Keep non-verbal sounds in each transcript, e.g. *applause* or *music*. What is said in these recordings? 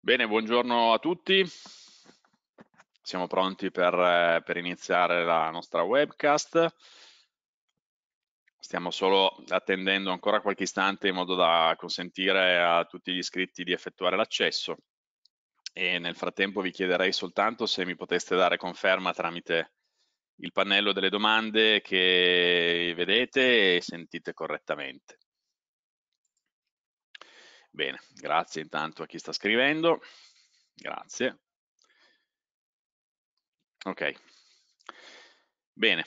Bene, buongiorno a tutti. Siamo pronti per, eh, per, iniziare la nostra webcast. Stiamo solo attendendo ancora qualche istante in modo da consentire a tutti gli iscritti di effettuare l'accesso. E nel frattempo vi chiederei soltanto se mi poteste dare conferma tramite il pannello delle domande che vedete e sentite correttamente. Bene, grazie intanto a chi sta scrivendo. Grazie. Ok. Bene.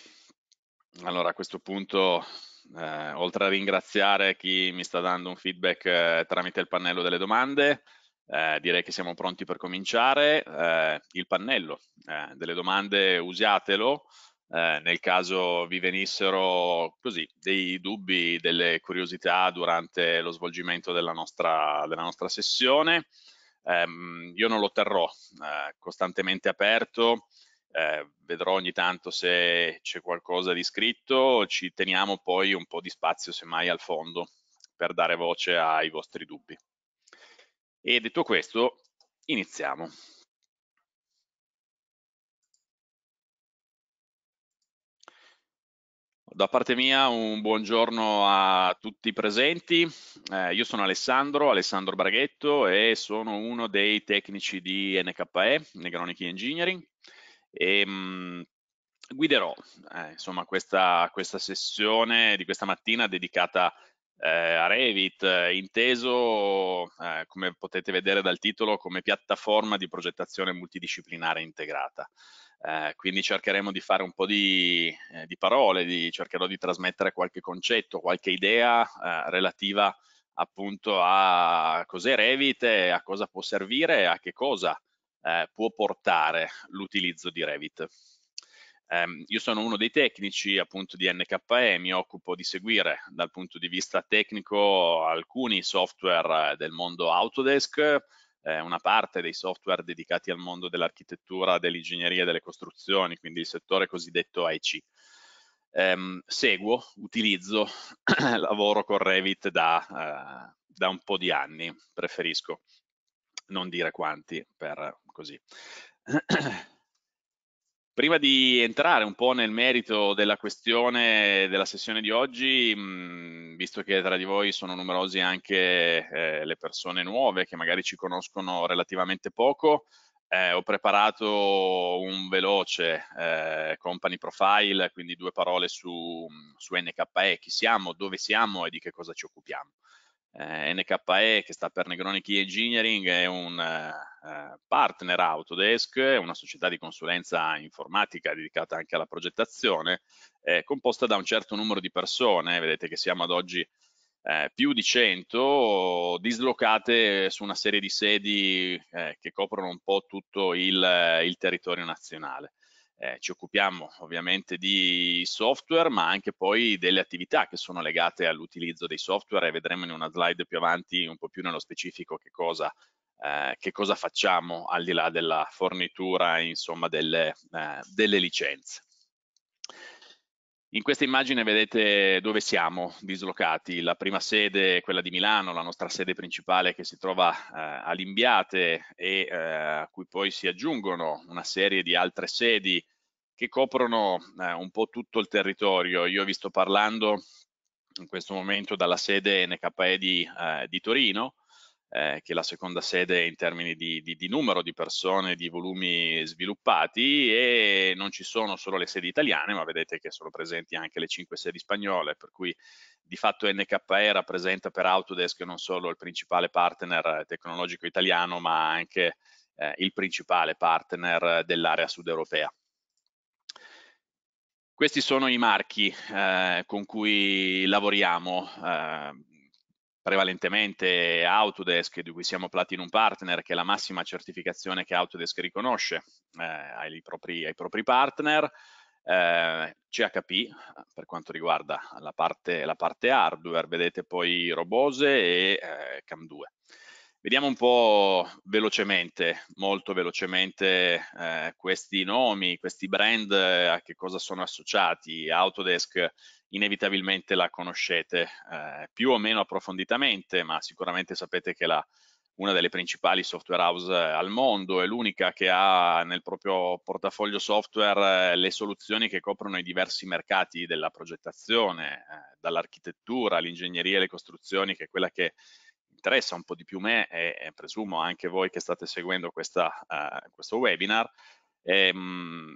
Allora a questo punto, eh, oltre a ringraziare chi mi sta dando un feedback eh, tramite il pannello delle domande, eh, direi che siamo pronti per cominciare. Eh, il pannello eh, delle domande usatelo, eh, nel caso vi venissero così dei dubbi, delle curiosità durante lo svolgimento della nostra, della nostra sessione. Eh, io non lo terrò eh, costantemente aperto, eh, vedrò ogni tanto se c'è qualcosa di scritto, ci teniamo poi un po' di spazio semmai al fondo per dare voce ai vostri dubbi. E detto questo, iniziamo. Da parte mia un buongiorno a tutti i presenti, eh, io sono Alessandro, Alessandro Braghetto e sono uno dei tecnici di NKE, Negronic Engineering, e ehm, mh, guiderò eh, insomma, questa, questa, sessione di questa mattina dedicata eh, a Revit, eh, inteso eh, come potete vedere dal titolo come piattaforma di progettazione multidisciplinare integrata. Eh, quindi cercheremo di fare un po' di, eh, di parole, di, cercherò di trasmettere qualche concetto, qualche idea eh, relativa appunto a cos'è Revit, a cosa può servire, e a che cosa eh, può portare l'utilizzo di Revit. Ehm, io sono uno dei tecnici appunto di NKE, mi occupo di seguire dal punto di vista tecnico alcuni software eh, del mondo Autodesk, eh, una parte dei software dedicati al mondo dell'architettura, dell'ingegneria e delle costruzioni, quindi il settore cosiddetto IC. Ehm, seguo, utilizzo, *clears throat* lavoro con Revit da, eh, da un po' di anni, preferisco non dire quanti per così. *clears throat* Prima di entrare un po' nel merito della questione della sessione di oggi, mh, mm, visto che tra di voi sono numerosi anche eh, le persone nuove che magari ci conoscono relativamente poco, eh, ho preparato un veloce eh, company profile, quindi due parole su, su NKE, chi siamo, dove siamo e di che cosa ci occupiamo eh, NKE che sta per Negroni Key Engineering è un eh, partner Autodesk, una società di consulenza informatica dedicata anche alla progettazione, eh, composta da un certo numero di persone, vedete che siamo ad oggi eh, più di 100 dislocate su una serie di sedi eh, che coprono un po' tutto il, il territorio nazionale eh, ci occupiamo ovviamente di software ma anche poi delle attività che sono legate all'utilizzo dei software e vedremo in una slide più avanti un po' più nello specifico che cosa, eh, che cosa facciamo al di là della fornitura insomma delle, eh, delle licenze. In questa immagine vedete dove siamo dislocati. La prima sede è quella di Milano, la nostra sede principale che si trova eh, a Limbiate e eh, a cui poi si aggiungono una serie di altre sedi che coprono eh, un po' tutto il territorio. Io vi sto parlando in questo momento dalla sede NKE di, eh, di Torino, eh, che è la seconda sede in termini di, di, di, numero di persone, di volumi sviluppati e non ci sono solo le sedi italiane, ma vedete che sono presenti anche le cinque sedi spagnole, per cui di fatto NKE rappresenta per Autodesk non solo il principale partner tecnologico italiano, ma anche eh, il principale partner dell'area sud europea. Questi sono i marchi eh, con cui lavoriamo. Eh, prevalentemente Autodesk, di cui siamo Platinum Partner, che è la massima certificazione che Autodesk riconosce eh, ai, propri, ai, propri, partner, eh, CHP per quanto riguarda la parte, la parte, hardware, vedete poi Robose e eh, Cam2. Vediamo un po' velocemente, molto velocemente, eh, questi nomi, questi brand, eh, a che cosa sono associati. Autodesk inevitabilmente la conoscete eh, più o meno approfonditamente, ma sicuramente sapete che è una delle principali software house eh, al mondo, è l'unica che ha nel proprio portafoglio software eh, le soluzioni che coprono i diversi mercati della progettazione, dall'architettura all'ingegneria e le costruzioni, che è quella che interessa un po' di più me e, e presumo anche voi che state seguendo questa, uh, questo webinar, e, ehm,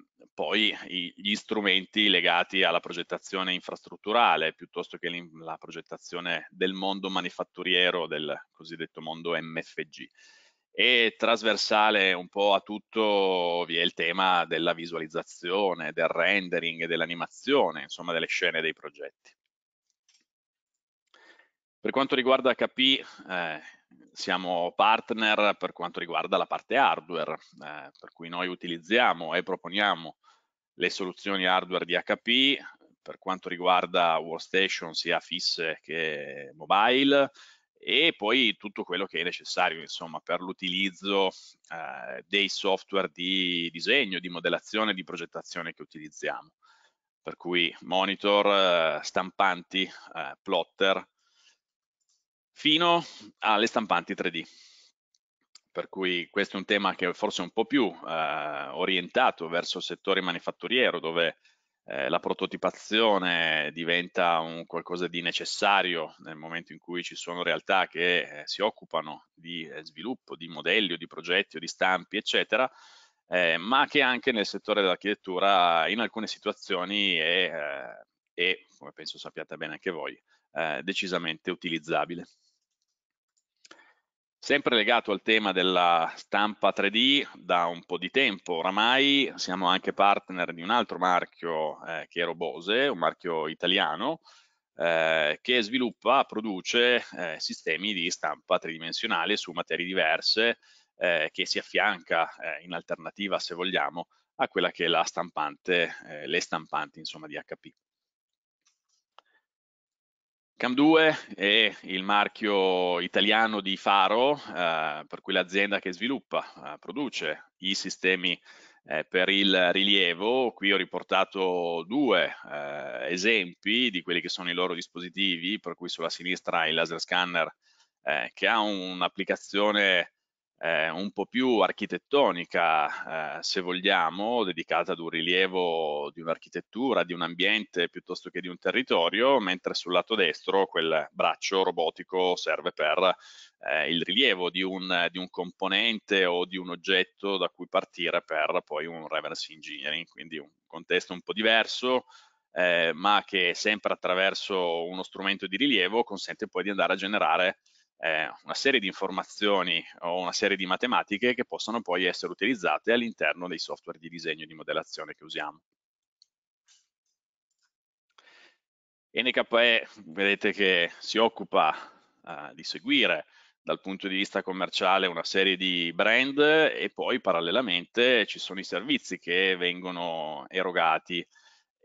mh, poi i, gli strumenti legati alla progettazione infrastrutturale piuttosto che la progettazione del mondo manifatturiero, del cosiddetto mondo MFG. E trasversale un po' a tutto vi è il tema della visualizzazione, del rendering, dell'animazione, insomma delle scene dei progetti. Per quanto riguarda HP, eh, siamo partner per quanto riguarda la parte hardware, eh, per cui noi utilizziamo e proponiamo le soluzioni hardware di HP per quanto riguarda workstation sia fisse che mobile e poi tutto quello che è necessario insomma, per l'utilizzo eh, dei software di disegno, di modellazione e di progettazione che utilizziamo. Per cui monitor, eh, stampanti, eh, plotter, fino alle stampanti 3D. Per cui questo è un tema che forse è un po' più eh, orientato verso il settore manifatturiero, dove eh, la prototipazione diventa un qualcosa di necessario nel momento in cui ci sono realtà che eh, si occupano di eh, sviluppo, di modelli o di progetti o di stampi, eccetera, eh, ma che anche nel settore dell'architettura in alcune situazioni è, eh, è come penso sappiate bene anche voi, decisamente utilizzabile. Sempre legato al tema della stampa 3D, da un po' di tempo oramai siamo anche partner di un altro marchio eh, che è Robose, un marchio italiano, eh, che sviluppa, produce eh, sistemi di stampa tridimensionale su materie diverse eh, che si affianca eh, in alternativa, se vogliamo, a quella che è la stampante, eh, le stampanti insomma, di HP. Cam2 è il marchio italiano di faro eh, per cui l'azienda che sviluppa, eh, produce i sistemi eh, per il rilievo. Qui ho riportato due eh, esempi di quelli che sono i loro dispositivi, per cui sulla sinistra il laser scanner eh, che ha un'applicazione eh, un po' più architettonica, eh, se vogliamo, dedicata ad un rilievo di un'architettura, di un ambiente piuttosto che di un territorio, mentre sul lato destro quel braccio robotico serve per eh, il rilievo di un, di un, componente o di un oggetto da cui partire per poi un reverse engineering, quindi un contesto un po' diverso. Eh, ma che sempre attraverso uno strumento di rilievo consente poi di andare a generare eh, una serie di informazioni o una serie di matematiche che possono poi essere utilizzate all'interno dei software di disegno e di modellazione che usiamo. NKE vedete che si occupa eh, di seguire dal punto di vista commerciale una serie di brand e poi parallelamente ci sono i servizi che vengono erogati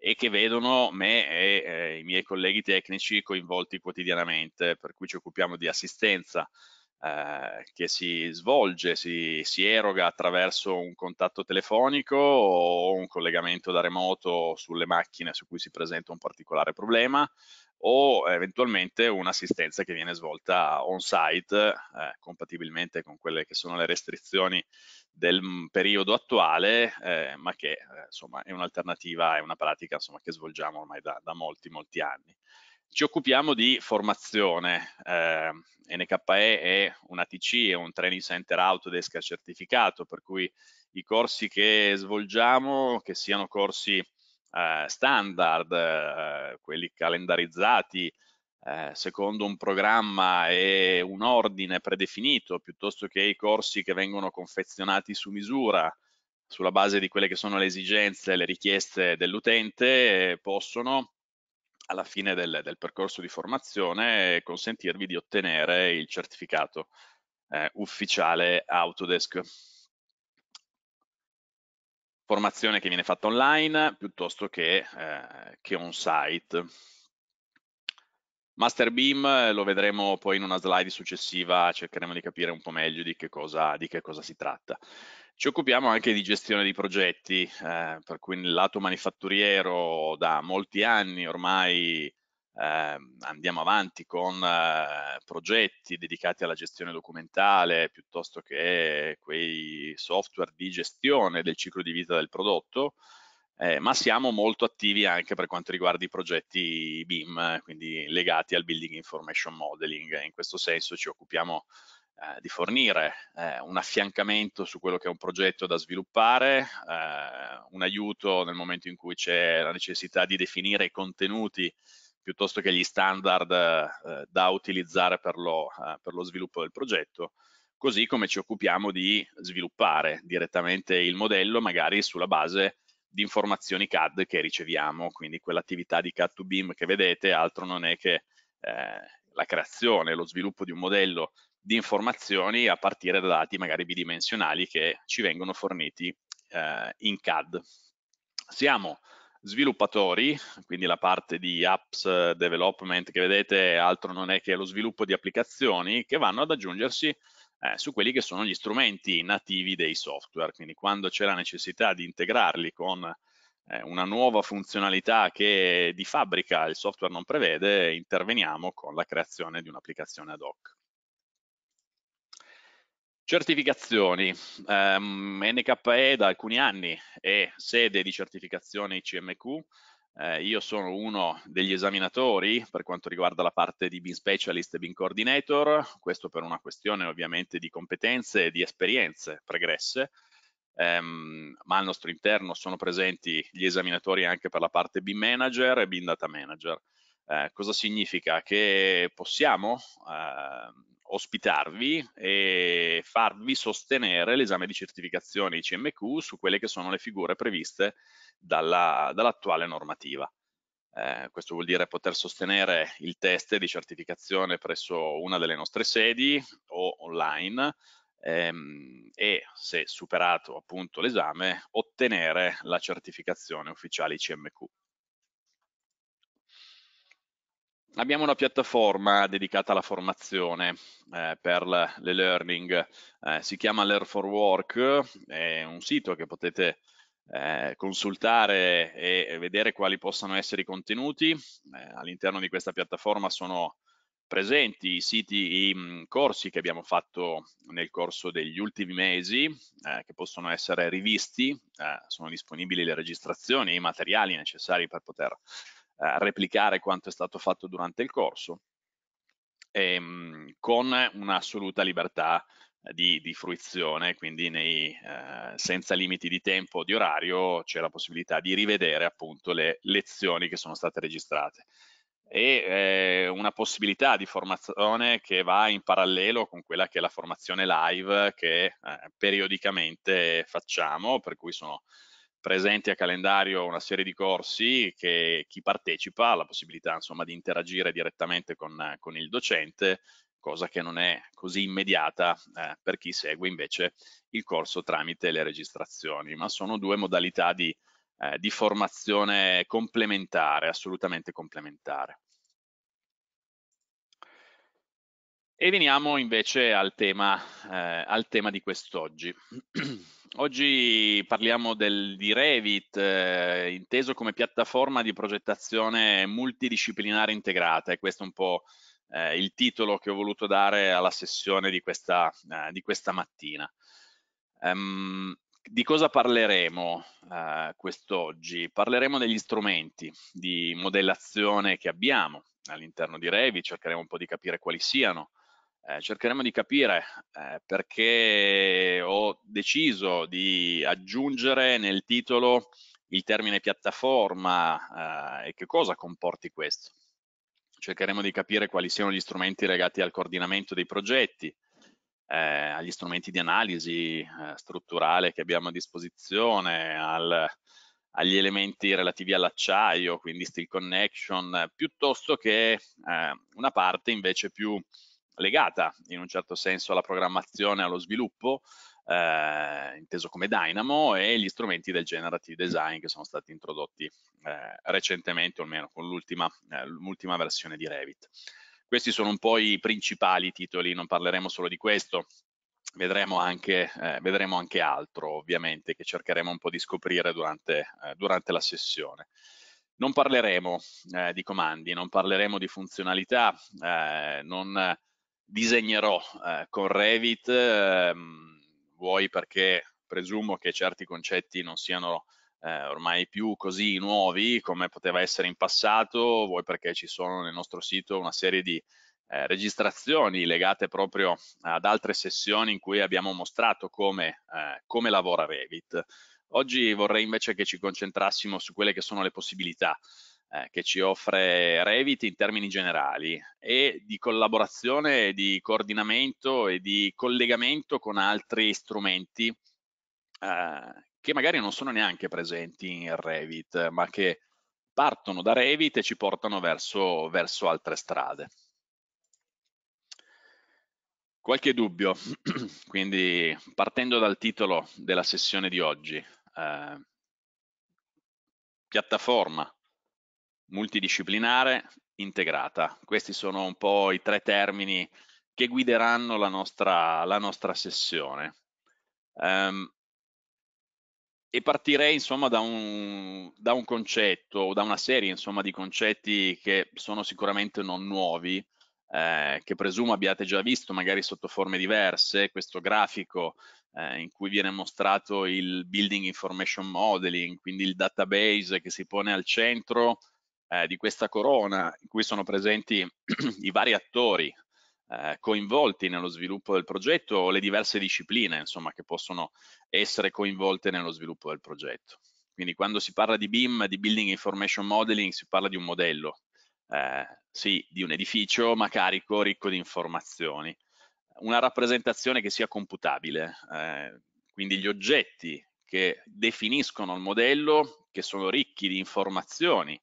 e che vedono me e eh, i miei colleghi tecnici coinvolti quotidianamente, per cui ci occupiamo di assistenza eh, che si svolge, si, si, eroga attraverso un contatto telefonico o un collegamento da remoto sulle macchine su cui si presenta un particolare problema o eventualmente un'assistenza che viene svolta on site eh, compatibilmente con quelle che sono le restrizioni del mm, periodo attuale eh, ma che eh, insomma è un'alternativa, è una pratica insomma, che svolgiamo ormai da, da molti molti anni ci occupiamo di formazione. Eh, NKE è un ATC, è un Training Center Autodesk certificato, per cui i corsi che svolgiamo, che siano corsi eh, standard, eh, quelli calendarizzati eh, secondo un programma e un ordine predefinito, piuttosto che i corsi che vengono confezionati su misura, sulla base di quelle che sono le esigenze e le richieste dell'utente, eh, possono alla fine del, del percorso di formazione consentirvi di ottenere il certificato eh, ufficiale Autodesk. Formazione che viene fatta online piuttosto che, eh, che on-site. Master Beam eh, lo vedremo poi in una slide successiva, cercheremo di capire un po' meglio di che cosa, di che cosa si tratta. Ci occupiamo anche di gestione di progetti, eh, per cui nel lato manifatturiero da molti anni ormai eh, andiamo avanti con eh, progetti dedicati alla gestione documentale piuttosto che quei software di gestione del ciclo di vita del prodotto, eh, ma siamo molto attivi anche per quanto riguarda i progetti BIM, quindi legati al Building Information Modeling. In questo senso ci occupiamo eh, di fornire eh, un affiancamento su quello che è un progetto da sviluppare, eh, un aiuto nel momento in cui c'è la necessità di definire i contenuti piuttosto che gli standard eh, da utilizzare per lo, eh, per lo sviluppo del progetto, così come ci occupiamo di sviluppare direttamente il modello magari sulla base di informazioni CAD che riceviamo, quindi quell'attività di CAD 2 BIM che vedete altro non è che eh, la creazione, lo sviluppo di un modello di informazioni a partire da dati magari bidimensionali che ci vengono forniti eh, in CAD. Siamo sviluppatori, quindi la parte di apps development che vedete altro non è che lo sviluppo di applicazioni che vanno ad aggiungersi eh, su quelli che sono gli strumenti nativi dei software, quindi quando c'è la necessità di integrarli con eh, una nuova funzionalità che di fabbrica il software non prevede, interveniamo con la creazione di un'applicazione ad hoc. Certificazioni. Um, ehm, NKE da alcuni anni è sede di certificazione ICMQ. Eh, io sono uno degli esaminatori per quanto riguarda la parte di BIM Specialist e BIM Coordinator, questo per una questione ovviamente di competenze e di esperienze pregresse, ehm, ma al nostro interno sono presenti gli esaminatori anche per la parte BIM Manager e BIM Data Manager. Eh, cosa significa? Che possiamo eh, ospitarvi e farvi sostenere l'esame di certificazione ICMQ su quelle che sono le figure previste dall'attuale dall normativa. Eh, questo vuol dire poter sostenere il test di certificazione presso una delle nostre sedi o online ehm, e se superato appunto l'esame ottenere la certificazione ufficiale ICMQ. abbiamo una piattaforma dedicata alla formazione eh, per le learning, eh, si chiama Learn for Work, è un sito che potete eh, consultare e vedere quali possano essere i contenuti. Eh, all'interno di questa piattaforma sono presenti i siti, i mm, corsi che abbiamo fatto nel corso degli ultimi mesi, eh, che possono essere rivisti, eh, sono disponibili le registrazioni, i materiali necessari per poter replicare quanto è stato fatto durante il corso, e, ehm, con un'assoluta libertà eh, di, di, fruizione, quindi nei, eh, senza limiti di tempo o di orario c'è la possibilità di rivedere appunto le lezioni che sono state registrate. E eh, una possibilità di formazione che va in parallelo con quella che è la formazione live che eh, periodicamente facciamo, per cui sono presenti a calendario una serie di corsi che chi partecipa ha la possibilità insomma, di interagire direttamente con, con, il docente, cosa che non è così immediata eh, per chi segue invece il corso tramite le registrazioni, ma sono due modalità di, eh, di formazione complementare, assolutamente complementare. E veniamo invece al tema, eh, al tema di quest'oggi. *clears throat* Oggi parliamo del, di Revit, eh, inteso come piattaforma di progettazione multidisciplinare integrata, e questo è un po' eh, il titolo che ho voluto dare alla sessione di questa, eh, di questa mattina. Um, di cosa parleremo eh, quest'oggi? Parleremo degli strumenti di modellazione che abbiamo all'interno di Revit, cercheremo un po' di capire quali siano, eh, cercheremo di capire eh, perché ho deciso di aggiungere nel titolo il termine piattaforma eh, e che cosa comporti questo. Cercheremo di capire quali siano gli strumenti legati al coordinamento dei progetti, eh, agli strumenti di analisi eh, strutturale che abbiamo a disposizione, al, agli elementi relativi all'acciaio, quindi steel connection, piuttosto che una parte invece più legata in un certo senso alla programmazione, allo sviluppo, eh, inteso come Dynamo, e gli strumenti del generative design che sono stati introdotti eh, recentemente, o almeno con eh, l'ultima versione di Revit. Questi sono un po' i principali titoli, non parleremo solo di questo, Vedremo anche, eh, vedremo anche, altro ovviamente che cercheremo un po' di scoprire durante, eh, durante la sessione. Non parleremo eh, di comandi, non parleremo di funzionalità, eh, non disegnerò eh, con Revit, ehm, vuoi perché presumo che certi concetti non siano eh, ormai più così nuovi come poteva essere in passato, vuoi perché ci sono nel nostro sito una serie di eh, registrazioni legate proprio ad altre sessioni in cui abbiamo mostrato come, eh, come lavora Revit. Oggi vorrei invece che ci concentrassimo su quelle che sono le possibilità eh, che ci offre Revit in termini generali e di collaborazione, di coordinamento e di collegamento con altri strumenti eh, che magari non sono neanche presenti in Revit, ma che partono da Revit e ci portano verso, verso altre strade. Qualche dubbio, *clears throat* quindi partendo dal titolo della sessione di oggi, eh, piattaforma multidisciplinare, integrata. Questi sono un po' i tre termini che guideranno la nostra, la nostra sessione. Um, e partirei insomma da un, da un, concetto o da una serie insomma di concetti che sono sicuramente non nuovi, eh, che presumo abbiate già visto magari sotto forme diverse, questo grafico eh, in cui viene mostrato il Building Information Modeling, quindi il database che si pone al centro eh, di questa corona in cui sono presenti *clears throat* i vari attori eh, coinvolti nello sviluppo del progetto o le diverse discipline insomma, che possono essere coinvolte nello sviluppo del progetto. Quindi quando si parla di BIM, di Building Information Modeling, si parla di un modello, eh, sì, di un edificio, ma carico, ricco di informazioni. Una rappresentazione che sia computabile, eh, quindi gli oggetti che definiscono il modello, che sono ricchi di informazioni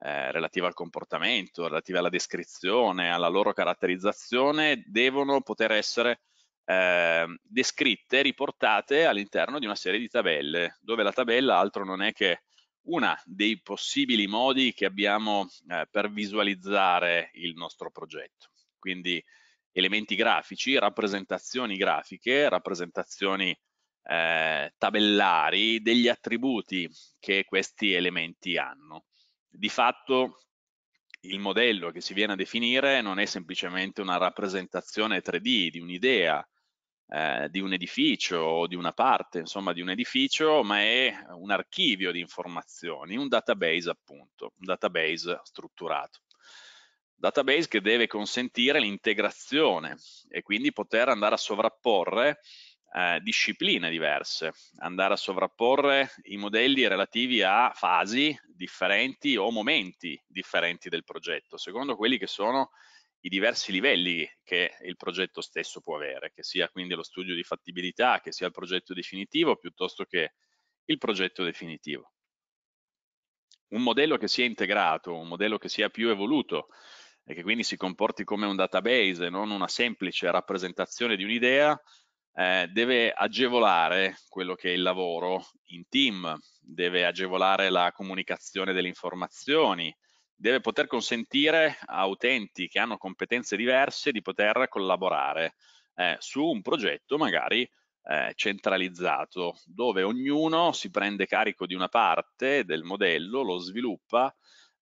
eh, relative al comportamento, relativa alla descrizione, alla loro caratterizzazione, devono poter essere eh, descritte, riportate all'interno di una serie di tabelle, dove la tabella altro non è che una dei possibili modi che abbiamo eh, per visualizzare il nostro progetto. Quindi elementi grafici, rappresentazioni grafiche, rappresentazioni eh, tabellari degli attributi che questi elementi hanno di fatto il modello che si viene a definire non è semplicemente una rappresentazione 3D di un'idea, eh, di un edificio o di una parte, insomma, di un edificio, ma è un archivio di informazioni, un database appunto, un database strutturato. Database che deve consentire l'integrazione e quindi poter andare a sovrapporre eh, discipline diverse, andare a sovrapporre i modelli relativi a fasi differenti o momenti differenti del progetto, secondo quelli che sono i diversi livelli che il progetto stesso può avere, che sia quindi lo studio di fattibilità, che sia il progetto definitivo piuttosto che il progetto definitivo. Un modello che sia integrato, un modello che sia più evoluto e che quindi si comporti come un database e non una semplice rappresentazione di un'idea, eh, deve agevolare quello che è il lavoro in team, deve agevolare la comunicazione delle informazioni, deve poter consentire a utenti che hanno competenze diverse di poter collaborare eh, su un progetto magari eh, centralizzato, dove ognuno si prende carico di una parte del modello, lo sviluppa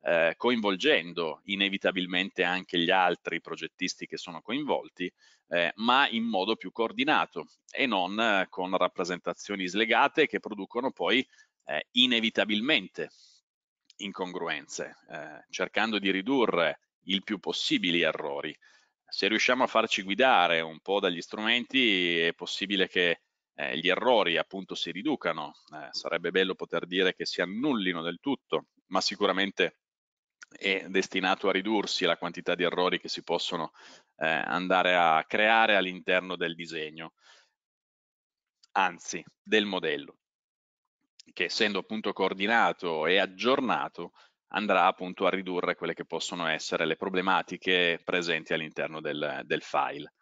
eh, coinvolgendo inevitabilmente anche gli altri progettisti che sono coinvolti, eh, ma in modo più coordinato e non eh, con rappresentazioni slegate che producono poi eh, inevitabilmente incongruenze, eh, cercando di ridurre il più possibile gli errori. Se riusciamo a farci guidare un po' dagli strumenti è possibile che eh, gli errori appunto si riducano, sarebbe bello poter dire che si annullino del tutto, ma sicuramente è destinato a ridursi la quantità di errori che si possono eh, andare a creare all'interno del disegno, anzi del modello, che essendo appunto coordinato e aggiornato andrà appunto a ridurre quelle che possono essere le problematiche presenti all'interno del, del, file.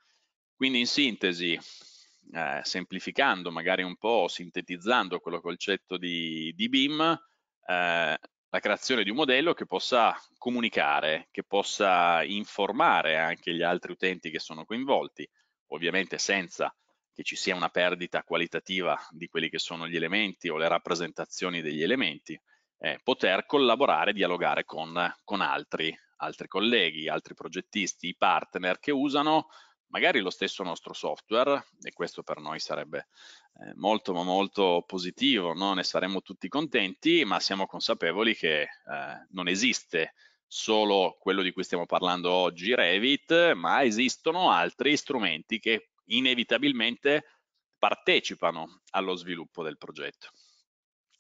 Quindi in sintesi, eh, semplificando magari un po', sintetizzando quello concetto di, di BIM, eh, la creazione di un modello che possa comunicare, che possa informare anche gli altri utenti che sono coinvolti, ovviamente senza che ci sia una perdita qualitativa di quelli che sono gli elementi o le rappresentazioni degli elementi, eh, poter collaborare, dialogare con, con altri, altri colleghi, altri progettisti, i partner che usano magari lo stesso nostro software, e questo per noi sarebbe eh, molto ma molto positivo, no? ne saremmo tutti contenti, ma siamo consapevoli che eh, non esiste solo quello di cui stiamo parlando oggi, Revit, ma esistono altri strumenti che inevitabilmente partecipano allo sviluppo del progetto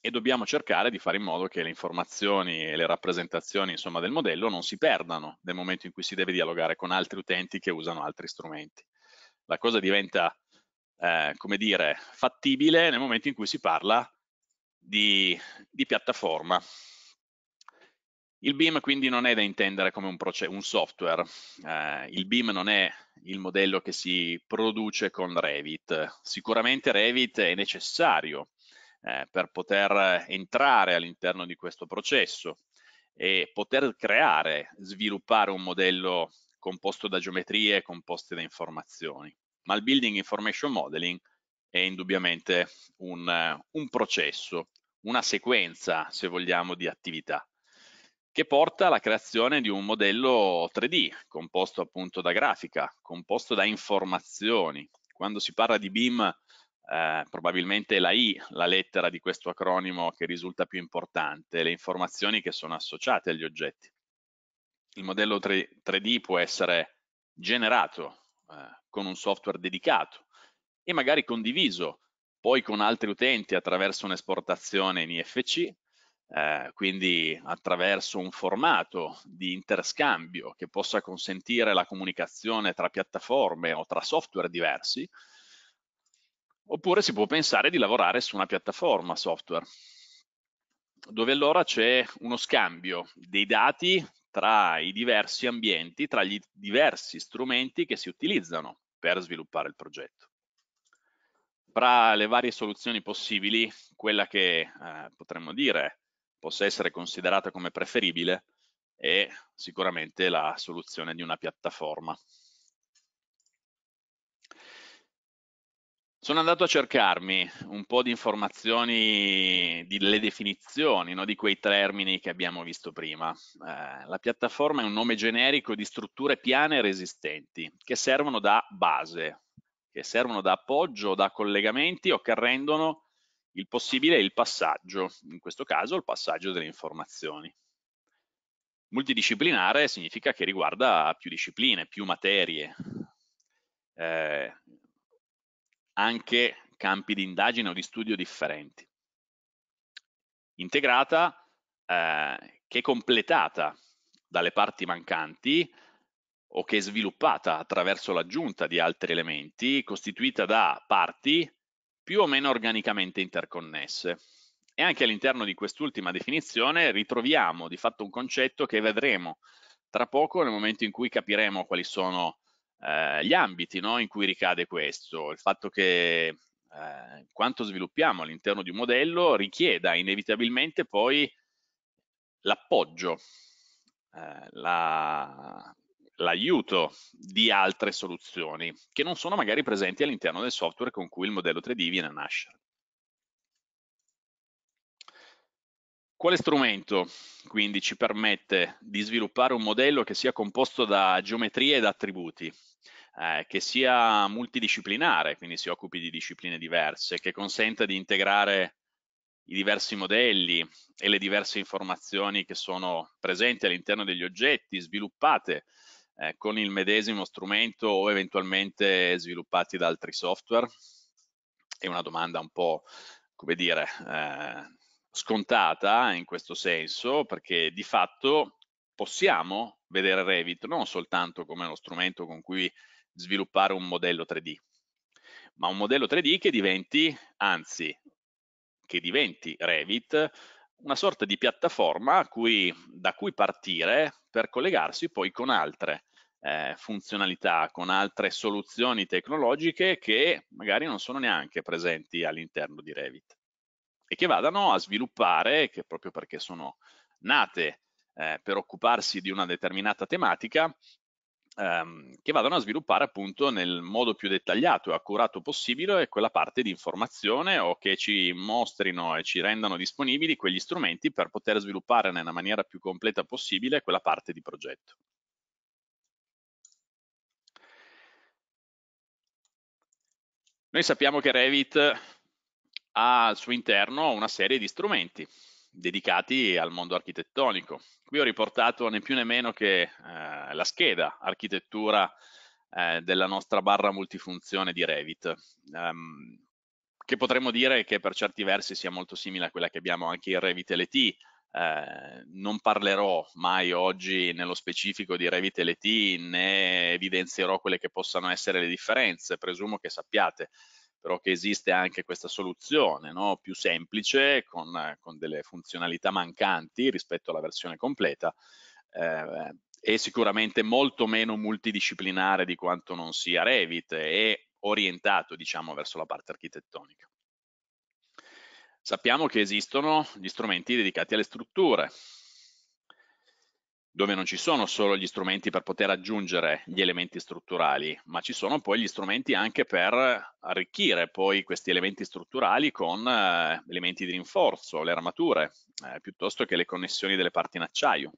e dobbiamo cercare di fare in modo che le informazioni e le rappresentazioni insomma, del modello non si perdano nel momento in cui si deve dialogare con altri utenti che usano altri strumenti. La cosa diventa, eh, come dire, fattibile nel momento in cui si parla di, di piattaforma. Il BIM quindi non è da intendere come un, un software, eh, il BIM non è il modello che si produce con Revit, sicuramente Revit è necessario eh, per poter entrare all'interno di questo processo e poter creare, sviluppare un modello composto da geometrie, composte da informazioni. Ma il Building Information Modeling è indubbiamente un, un processo, una sequenza, se vogliamo, di attività che porta alla creazione di un modello 3D composto appunto da grafica, composto da informazioni. Quando si parla di BIM eh, probabilmente la I, la lettera di questo acronimo che risulta più importante, le informazioni che sono associate agli oggetti. Il modello 3, d può essere generato eh, con un software dedicato e magari condiviso poi con altri utenti attraverso un'esportazione in IFC, eh, quindi attraverso un formato di interscambio che possa consentire la comunicazione tra piattaforme o tra software diversi, Oppure si può pensare di lavorare su una piattaforma software, dove allora c'è uno scambio dei dati tra i diversi ambienti, tra gli diversi strumenti che si utilizzano per sviluppare il progetto. Tra le varie soluzioni possibili, quella che eh, potremmo dire possa essere considerata come preferibile è sicuramente la soluzione di una piattaforma. Sono andato a cercarmi un po' di informazioni, delle definizioni no, di quei termini che abbiamo visto prima. Eh, la piattaforma è un nome generico di strutture piane e resistenti che servono da base, che servono da appoggio, da collegamenti o che rendono il possibile il passaggio, in questo caso il passaggio delle informazioni. Multidisciplinare significa che riguarda più discipline, più materie. Eh, anche campi di indagine o di studio differenti. Integrata eh, che è completata dalle parti mancanti o che è sviluppata attraverso l'aggiunta di altri elementi costituita da parti più o meno organicamente interconnesse. E anche all'interno di quest'ultima definizione ritroviamo di fatto un concetto che vedremo tra poco nel momento in cui capiremo quali sono eh, gli ambiti no, in cui ricade questo, il fatto che eh, quanto sviluppiamo all'interno di un modello richieda inevitabilmente poi l'appoggio, eh, l'aiuto la, di altre soluzioni che non sono magari presenti all'interno del software con cui il modello 3D viene a nascere. Quale strumento quindi ci permette di sviluppare un modello che sia composto da geometrie ed attributi, eh, che sia multidisciplinare, quindi si occupi di discipline diverse, che consenta di integrare i diversi modelli e le diverse informazioni che sono presenti all'interno degli oggetti sviluppate eh, con il medesimo strumento o eventualmente sviluppati da altri software? È una domanda un po', come dire, eh, scontata in questo senso perché di fatto possiamo vedere Revit non soltanto come uno strumento con cui sviluppare un modello 3D, ma un modello 3D che diventi, anzi, che diventi Revit una sorta di piattaforma cui, da cui partire per collegarsi poi con altre eh, funzionalità, con altre soluzioni tecnologiche che magari non sono neanche presenti all'interno di Revit e che vadano a sviluppare, che proprio perché sono nate eh, per occuparsi di una determinata tematica, ehm, che vadano a sviluppare appunto nel modo più dettagliato e accurato possibile quella parte di informazione o che ci mostrino e ci rendano disponibili quegli strumenti per poter sviluppare nella maniera più completa possibile quella parte di progetto. Noi sappiamo che Revit ha al suo interno una serie di strumenti dedicati al mondo architettonico. Qui ho riportato né più né meno che eh, la scheda architettura eh, della nostra barra multifunzione di Revit, ehm, che potremmo dire che per certi versi sia molto simile a quella che abbiamo anche in Revit LT, eh, non parlerò mai oggi nello specifico di Revit LT né evidenzierò quelle che possano essere le differenze, presumo che sappiate però che esiste anche questa soluzione no? più semplice con, con, delle funzionalità mancanti rispetto alla versione completa eh, e sicuramente molto meno multidisciplinare di quanto non sia Revit e orientato diciamo verso la parte architettonica. Sappiamo che esistono gli strumenti dedicati alle strutture, dove non ci sono solo gli strumenti per poter aggiungere gli elementi strutturali, ma ci sono poi gli strumenti anche per arricchire poi questi elementi strutturali con eh, elementi di rinforzo, le armature, eh, piuttosto che le connessioni delle parti in acciaio.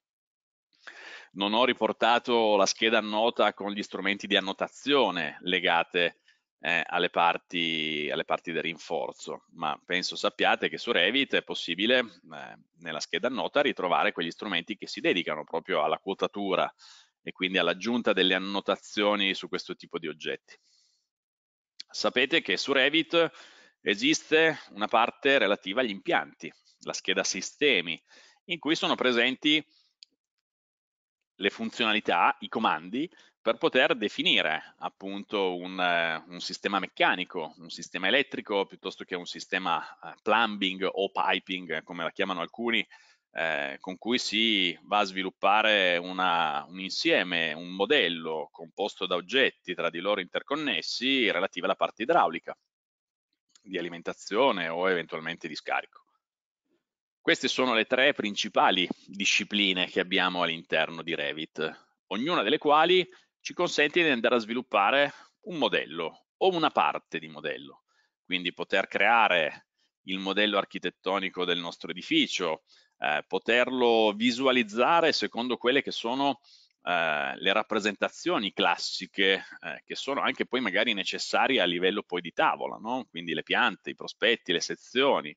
Non ho riportato la scheda annota con gli strumenti di annotazione legate eh, alle, parti, alle, parti, del rinforzo, ma penso sappiate che su Revit è possibile eh, nella scheda nota ritrovare quegli strumenti che si dedicano proprio alla quotatura e quindi all'aggiunta delle annotazioni su questo tipo di oggetti. Sapete che su Revit esiste una parte relativa agli impianti, la scheda sistemi, in cui sono presenti le funzionalità, i comandi per poter definire appunto un, eh, un, sistema meccanico, un sistema elettrico piuttosto che un sistema eh, plumbing o piping, come la chiamano alcuni, eh, con cui si va a sviluppare una, un insieme, un modello composto da oggetti tra di loro interconnessi relativi alla parte idraulica, di alimentazione o eventualmente di scarico. Queste sono le tre principali discipline che abbiamo all'interno di Revit, ognuna delle quali ci consente di andare a sviluppare un modello o una parte di modello, quindi poter creare il modello architettonico del nostro edificio, eh, poterlo visualizzare secondo quelle che sono eh, le rappresentazioni classiche eh, che sono anche poi magari necessarie a livello poi di tavola, no? quindi le piante, i prospetti, le sezioni,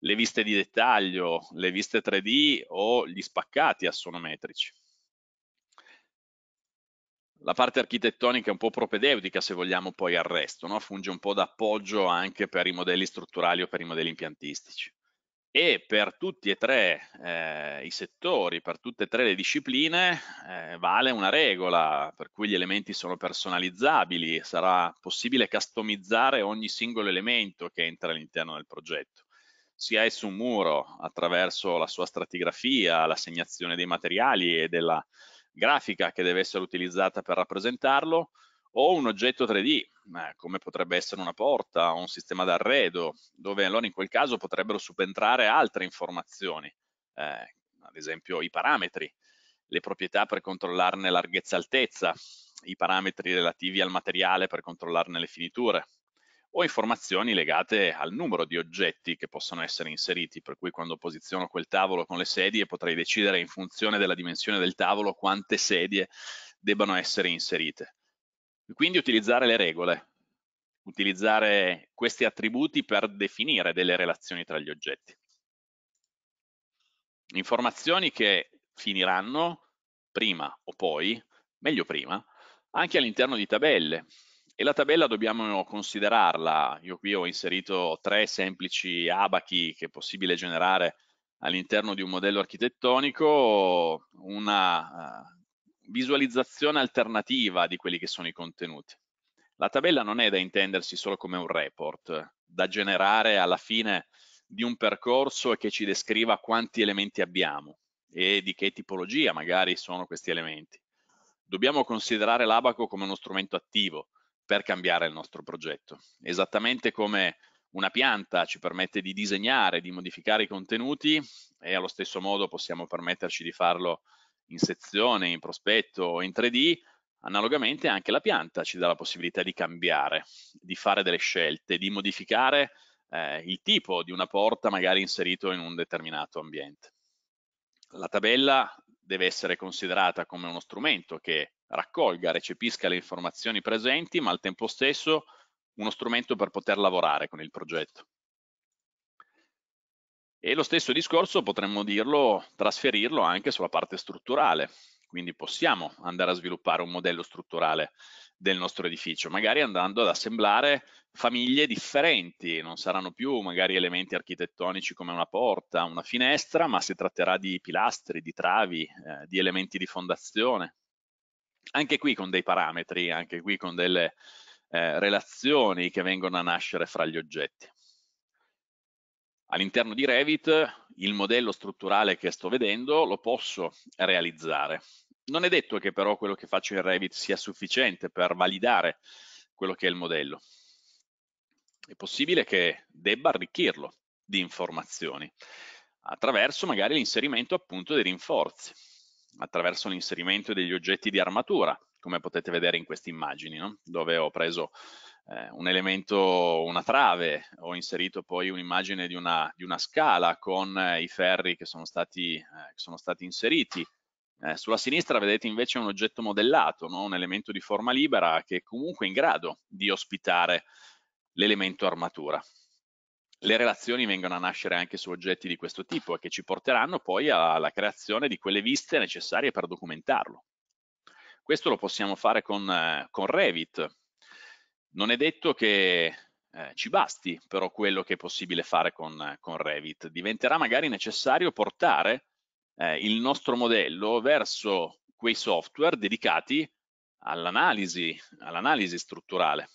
le viste di dettaglio, le viste 3D o gli spaccati assonometrici la parte architettonica è un po' propedeutica se vogliamo poi al resto, no? funge un po' d'appoggio anche per i modelli strutturali o per i modelli impiantistici. E per tutti e tre eh, i settori, per tutte e tre le discipline eh, vale una regola per cui gli elementi sono personalizzabili, sarà possibile customizzare ogni singolo elemento che entra all'interno del progetto sia esso un muro attraverso la sua stratigrafia, l'assegnazione dei materiali e della grafica che deve essere utilizzata per rappresentarlo o un oggetto 3D, come potrebbe essere una porta o un sistema d'arredo, dove allora in quel caso potrebbero subentrare altre informazioni, eh, ad esempio i parametri, le proprietà per controllarne larghezza e altezza, i parametri relativi al materiale per controllarne le finiture, o informazioni legate al numero di oggetti che possono essere inseriti, per cui quando posiziono quel tavolo con le sedie potrei decidere in funzione della dimensione del tavolo quante sedie debbano essere inserite. Quindi utilizzare le regole, utilizzare questi attributi per definire delle relazioni tra gli oggetti. Informazioni che finiranno prima o poi, meglio prima, anche all'interno di tabelle, e la tabella dobbiamo considerarla, io qui ho inserito tre semplici abachi che è possibile generare all'interno di un modello architettonico, una eh, visualizzazione alternativa di quelli che sono i contenuti. La tabella non è da intendersi solo come un report, da generare alla fine di un percorso che ci descriva quanti elementi abbiamo e di che tipologia magari sono questi elementi. Dobbiamo considerare l'abaco come uno strumento attivo, per cambiare il nostro progetto. Esattamente come una pianta ci permette di disegnare, di modificare i contenuti e allo stesso modo possiamo permetterci di farlo in sezione, in prospetto o in 3D, analogamente anche la pianta ci dà la possibilità di cambiare, di fare delle scelte, di modificare eh, il tipo di una porta magari inserito in un determinato ambiente. La tabella deve essere considerata come uno strumento che raccolga, recepisca le informazioni presenti, ma al tempo stesso uno strumento per poter lavorare con il progetto. E lo stesso discorso potremmo dirlo, trasferirlo anche sulla parte strutturale, quindi possiamo andare a sviluppare un modello strutturale del nostro edificio, magari andando ad assemblare famiglie differenti, non saranno più magari elementi architettonici come una porta, una finestra, ma si tratterà di pilastri, di travi, eh, di elementi di fondazione. Anche qui con dei parametri, anche qui con delle eh, relazioni che vengono a nascere fra gli oggetti. All'interno di Revit il modello strutturale che sto vedendo lo posso realizzare non è detto che però quello che faccio in Revit sia sufficiente per validare quello che è il modello. È possibile che debba arricchirlo di informazioni attraverso magari l'inserimento appunto dei rinforzi, attraverso l'inserimento degli oggetti di armatura, come potete vedere in queste immagini, no? dove ho preso eh, un elemento, una trave, ho inserito poi un'immagine di, di una, scala con eh, i ferri che sono stati, eh, che sono stati inseriti, eh, sulla sinistra vedete invece un oggetto modellato, no? un elemento di forma libera che è comunque in grado di ospitare l'elemento armatura. Le relazioni vengono a nascere anche su oggetti di questo tipo e che ci porteranno poi alla creazione di quelle viste necessarie per documentarlo. Questo lo possiamo fare con, eh, con Revit. Non è detto che eh, ci basti però quello che è possibile fare con, eh, con Revit. Diventerà magari necessario portare eh, il nostro modello verso quei software dedicati all'analisi, all'analisi strutturale.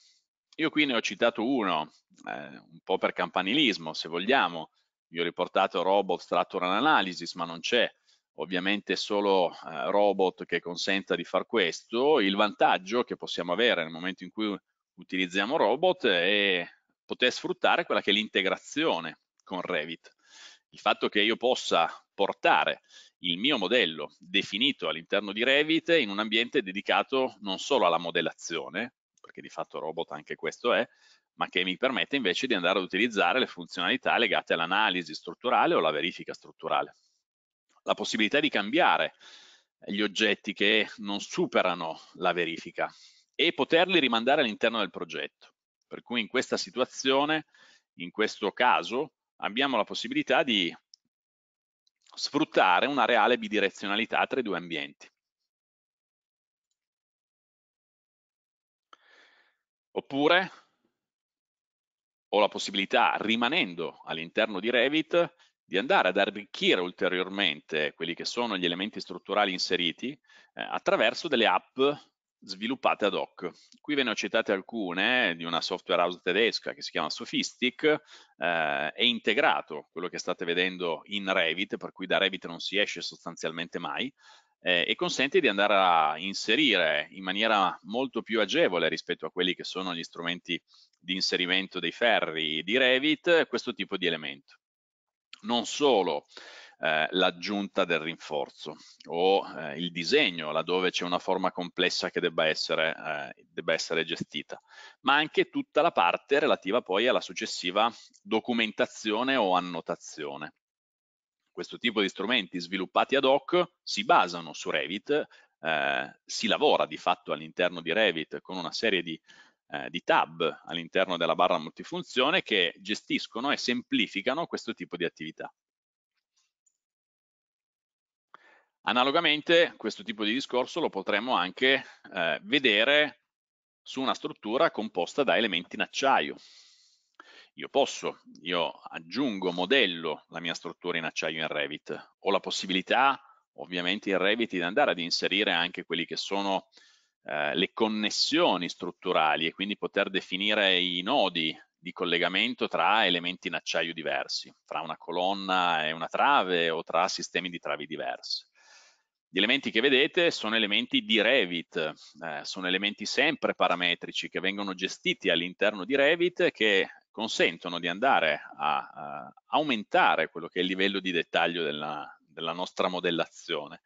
Io qui ne ho citato uno, eh, un po' per campanilismo, se vogliamo. Vi ho riportato Robot Structural Analysis, ma non c'è ovviamente solo eh, robot che consenta di far questo. Il vantaggio che possiamo avere nel momento in cui utilizziamo robot è poter sfruttare quella che è l'integrazione con Revit. Il fatto che io possa portare il mio modello definito all'interno di Revit in un ambiente dedicato non solo alla modellazione, perché di fatto robot anche questo è, ma che mi permette invece di andare ad utilizzare le funzionalità legate all'analisi strutturale o alla verifica strutturale. La possibilità di cambiare gli oggetti che non superano la verifica e poterli rimandare all'interno del progetto. Per cui in questa situazione, in questo caso, abbiamo la possibilità di sfruttare una reale bidirezionalità tra i due ambienti. Oppure ho la possibilità, rimanendo all'interno di Revit, di andare ad arricchire ulteriormente quelli che sono gli elementi strutturali inseriti eh, attraverso delle app sviluppate ad hoc. Qui ve ne ho citate alcune eh, di una software house tedesca che si chiama Sophistic, eh, è integrato quello che state vedendo in Revit, per cui da Revit non si esce sostanzialmente mai, eh, e consente di andare a inserire in maniera molto più agevole rispetto a quelli che sono gli strumenti di inserimento dei ferri di Revit questo tipo di elemento. Non solo, eh, l'aggiunta del rinforzo o eh, il disegno laddove c'è una forma complessa che debba essere, eh, debba essere, gestita, ma anche tutta la parte relativa poi alla successiva documentazione o annotazione. Questo tipo di strumenti sviluppati ad hoc si basano su Revit, eh, si lavora di fatto all'interno di Revit con una serie di eh, di tab all'interno della barra multifunzione che gestiscono e semplificano questo tipo di attività. Analogamente questo tipo di discorso lo potremmo anche eh, vedere su una struttura composta da elementi in acciaio. Io posso, io aggiungo, modello la mia struttura in acciaio in Revit. Ho la possibilità, ovviamente in Revit, di andare ad inserire anche quelli che sono eh, le connessioni strutturali e quindi poter definire i nodi di collegamento tra elementi in acciaio diversi, tra una colonna e una trave o tra sistemi di travi diversi. Gli elementi che vedete sono elementi di Revit, eh, sono elementi sempre parametrici che vengono gestiti all'interno di Revit che consentono di andare a, a, aumentare quello che è il livello di dettaglio della, della nostra modellazione,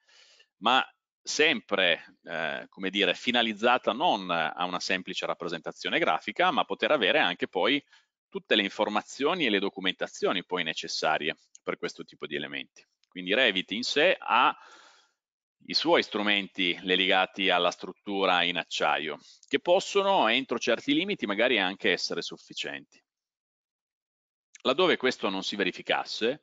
ma sempre, eh, come dire, finalizzata non a una semplice rappresentazione grafica, ma poter avere anche poi tutte le informazioni e le documentazioni poi necessarie per questo tipo di elementi. Quindi Revit in sé ha i suoi strumenti legati alla struttura in acciaio, che possono, entro certi limiti, magari anche essere sufficienti. Laddove questo non si verificasse,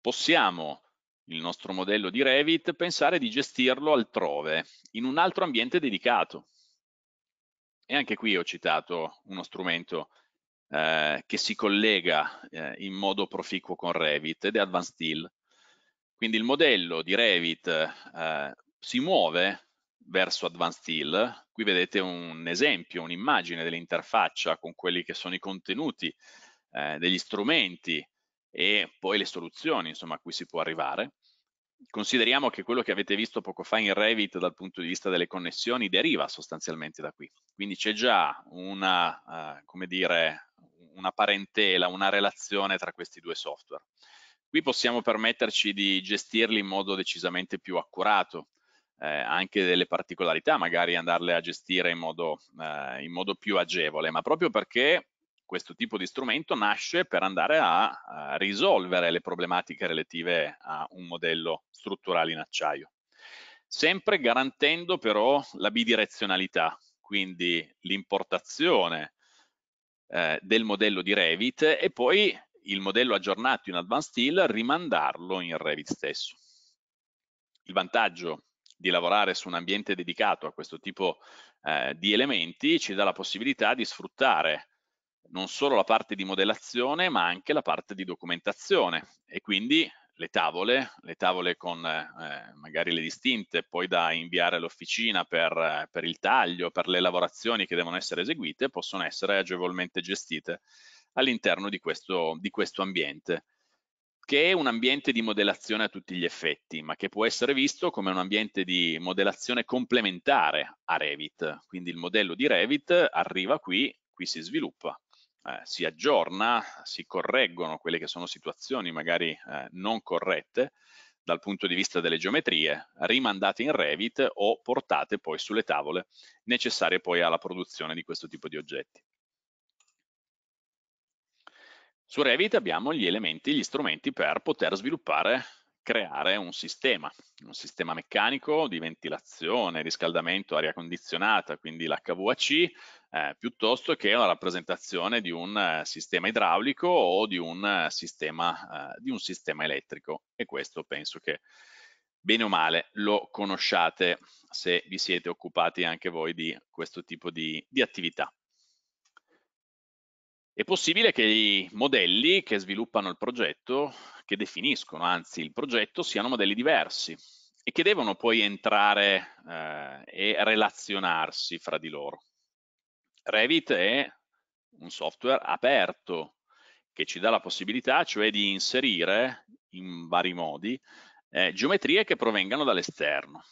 possiamo, il nostro modello di Revit, pensare di gestirlo altrove, in un altro ambiente dedicato. E anche qui ho citato uno strumento eh, che si collega eh, in modo proficuo con Revit ed è Advanced Steel, quindi il modello di Revit eh, si muove verso Advanced Steel. Qui vedete un esempio, un'immagine dell'interfaccia con quelli che sono i contenuti eh, degli strumenti e poi le soluzioni insomma, a cui si può arrivare. Consideriamo che quello che avete visto poco fa in Revit dal punto di vista delle connessioni deriva sostanzialmente da qui. Quindi c'è già una, eh, come dire, una parentela, una relazione tra questi due software. Qui possiamo permetterci di gestirli in modo decisamente più accurato, eh, anche delle particolarità, magari andarle a gestire in modo, eh, in modo, più agevole, ma proprio perché questo tipo di strumento nasce per andare a, a risolvere le problematiche relative a un modello strutturale in acciaio. Sempre garantendo però la bidirezionalità, quindi l'importazione eh, del modello di Revit e poi il modello aggiornato in Advanced Hill, rimandarlo in Revit stesso. Il vantaggio di lavorare su un ambiente dedicato a questo tipo eh, di elementi ci dà la possibilità di sfruttare non solo la parte di modellazione ma anche la parte di documentazione e quindi le tavole, le tavole con eh, magari le distinte poi da inviare all'officina per, per il taglio, per le lavorazioni che devono essere eseguite possono essere agevolmente gestite all'interno di, di questo ambiente che è un ambiente di modellazione a tutti gli effetti, ma che può essere visto come un ambiente di modellazione complementare a Revit. Quindi il modello di Revit arriva qui, qui si sviluppa, eh, si aggiorna, si correggono quelle che sono situazioni magari eh, non corrette dal punto di vista delle geometrie, rimandate in Revit o portate poi sulle tavole necessarie poi alla produzione di questo tipo di oggetti. Su Revit abbiamo gli elementi, gli strumenti per poter sviluppare, creare un sistema, un sistema meccanico di ventilazione, riscaldamento, aria condizionata, quindi l'HVAC, eh, piuttosto che la rappresentazione di un eh, sistema idraulico o di un eh, sistema, eh, di un sistema elettrico. E questo penso che bene o male lo conosciate se vi siete occupati anche voi di questo tipo di, di attività. È possibile che i modelli che sviluppano il progetto, che definiscono anzi il progetto, siano modelli diversi e che devono poi entrare eh, e relazionarsi fra di loro. Revit è un software aperto che ci dà la possibilità cioè di inserire in vari modi eh, geometrie che provengano dall'esterno.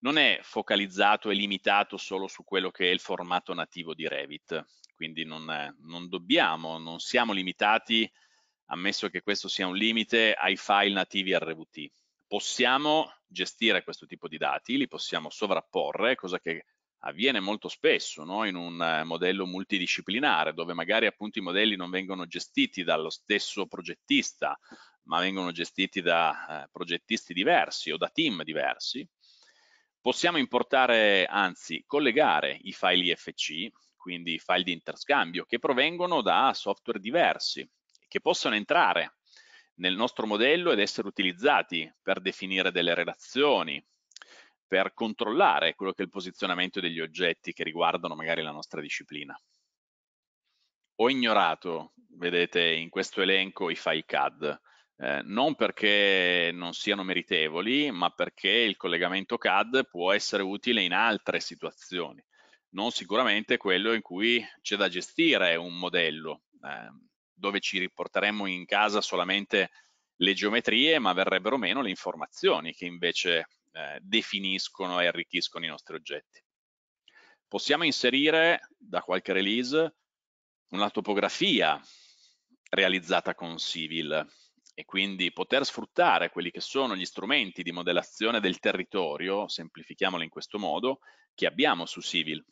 Non è focalizzato e limitato solo su quello che è il formato nativo di Revit, quindi non, non dobbiamo, non siamo limitati, ammesso che questo sia un limite, ai file nativi RVT. Possiamo gestire questo tipo di dati, li possiamo sovrapporre, cosa che avviene molto spesso no? in un modello multidisciplinare dove magari appunto i modelli non vengono gestiti dallo stesso progettista ma vengono gestiti da eh, progettisti diversi o da team diversi possiamo importare anzi collegare i file IFC quindi file di interscambio, che provengono da software diversi, che possono entrare nel nostro modello ed essere utilizzati per definire delle relazioni, per controllare quello che è il posizionamento degli oggetti che riguardano magari la nostra disciplina. Ho ignorato, vedete, in questo elenco i file CAD, eh, non perché non siano meritevoli, ma perché il collegamento CAD può essere utile in altre situazioni non sicuramente quello in cui c'è da gestire un modello, eh, dove ci riporteremmo in casa solamente le geometrie, ma verrebbero meno le informazioni che invece eh, definiscono e arricchiscono i nostri oggetti. Possiamo inserire da qualche release una topografia realizzata con Civil e quindi poter sfruttare quelli che sono gli strumenti di modellazione del territorio, semplifichiamolo in questo modo, che abbiamo su Civil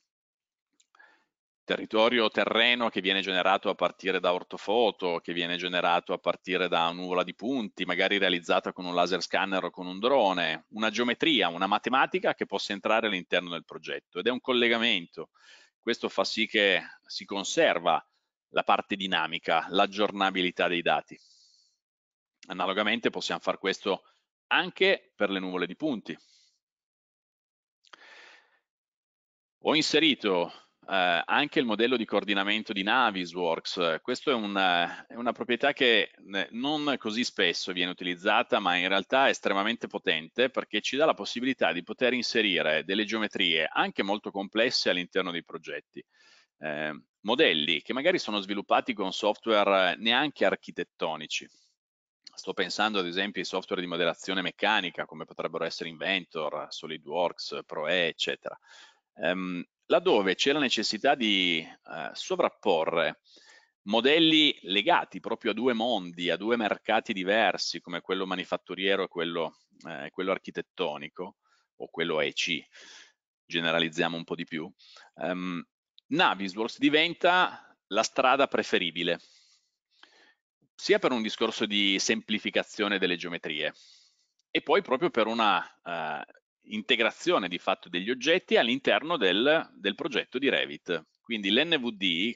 territorio terreno che viene generato a partire da ortofoto, che viene generato a partire da nuvola di punti, magari realizzata con un laser scanner o con un drone, una geometria, una matematica che possa entrare all'interno del progetto ed è un collegamento. Questo fa sì che si conserva la parte dinamica, l'aggiornabilità dei dati. Analogamente possiamo fare questo anche per le nuvole di punti. Ho inserito eh, anche il modello di coordinamento di Navisworks. Eh, Questa è una, eh, è una proprietà che eh, non così spesso viene utilizzata, ma in realtà è estremamente potente perché ci dà la possibilità di poter inserire delle geometrie anche molto complesse all'interno dei progetti. Eh, modelli che magari sono sviluppati con software neanche architettonici. Sto pensando ad esempio ai software di modellazione meccanica come potrebbero essere Inventor, SolidWorks, ProE, eccetera. Um, laddove c'è la necessità di eh, sovrapporre modelli legati proprio a due mondi, a due mercati diversi, come quello manifatturiero e quello, eh, quello architettonico, o quello AEC, generalizziamo un po' di più, um, Navisworks diventa la strada preferibile, sia per un discorso di semplificazione delle geometrie, e poi proprio per una eh, integrazione di fatto degli oggetti all'interno del, del, progetto di Revit. Quindi l'NVD,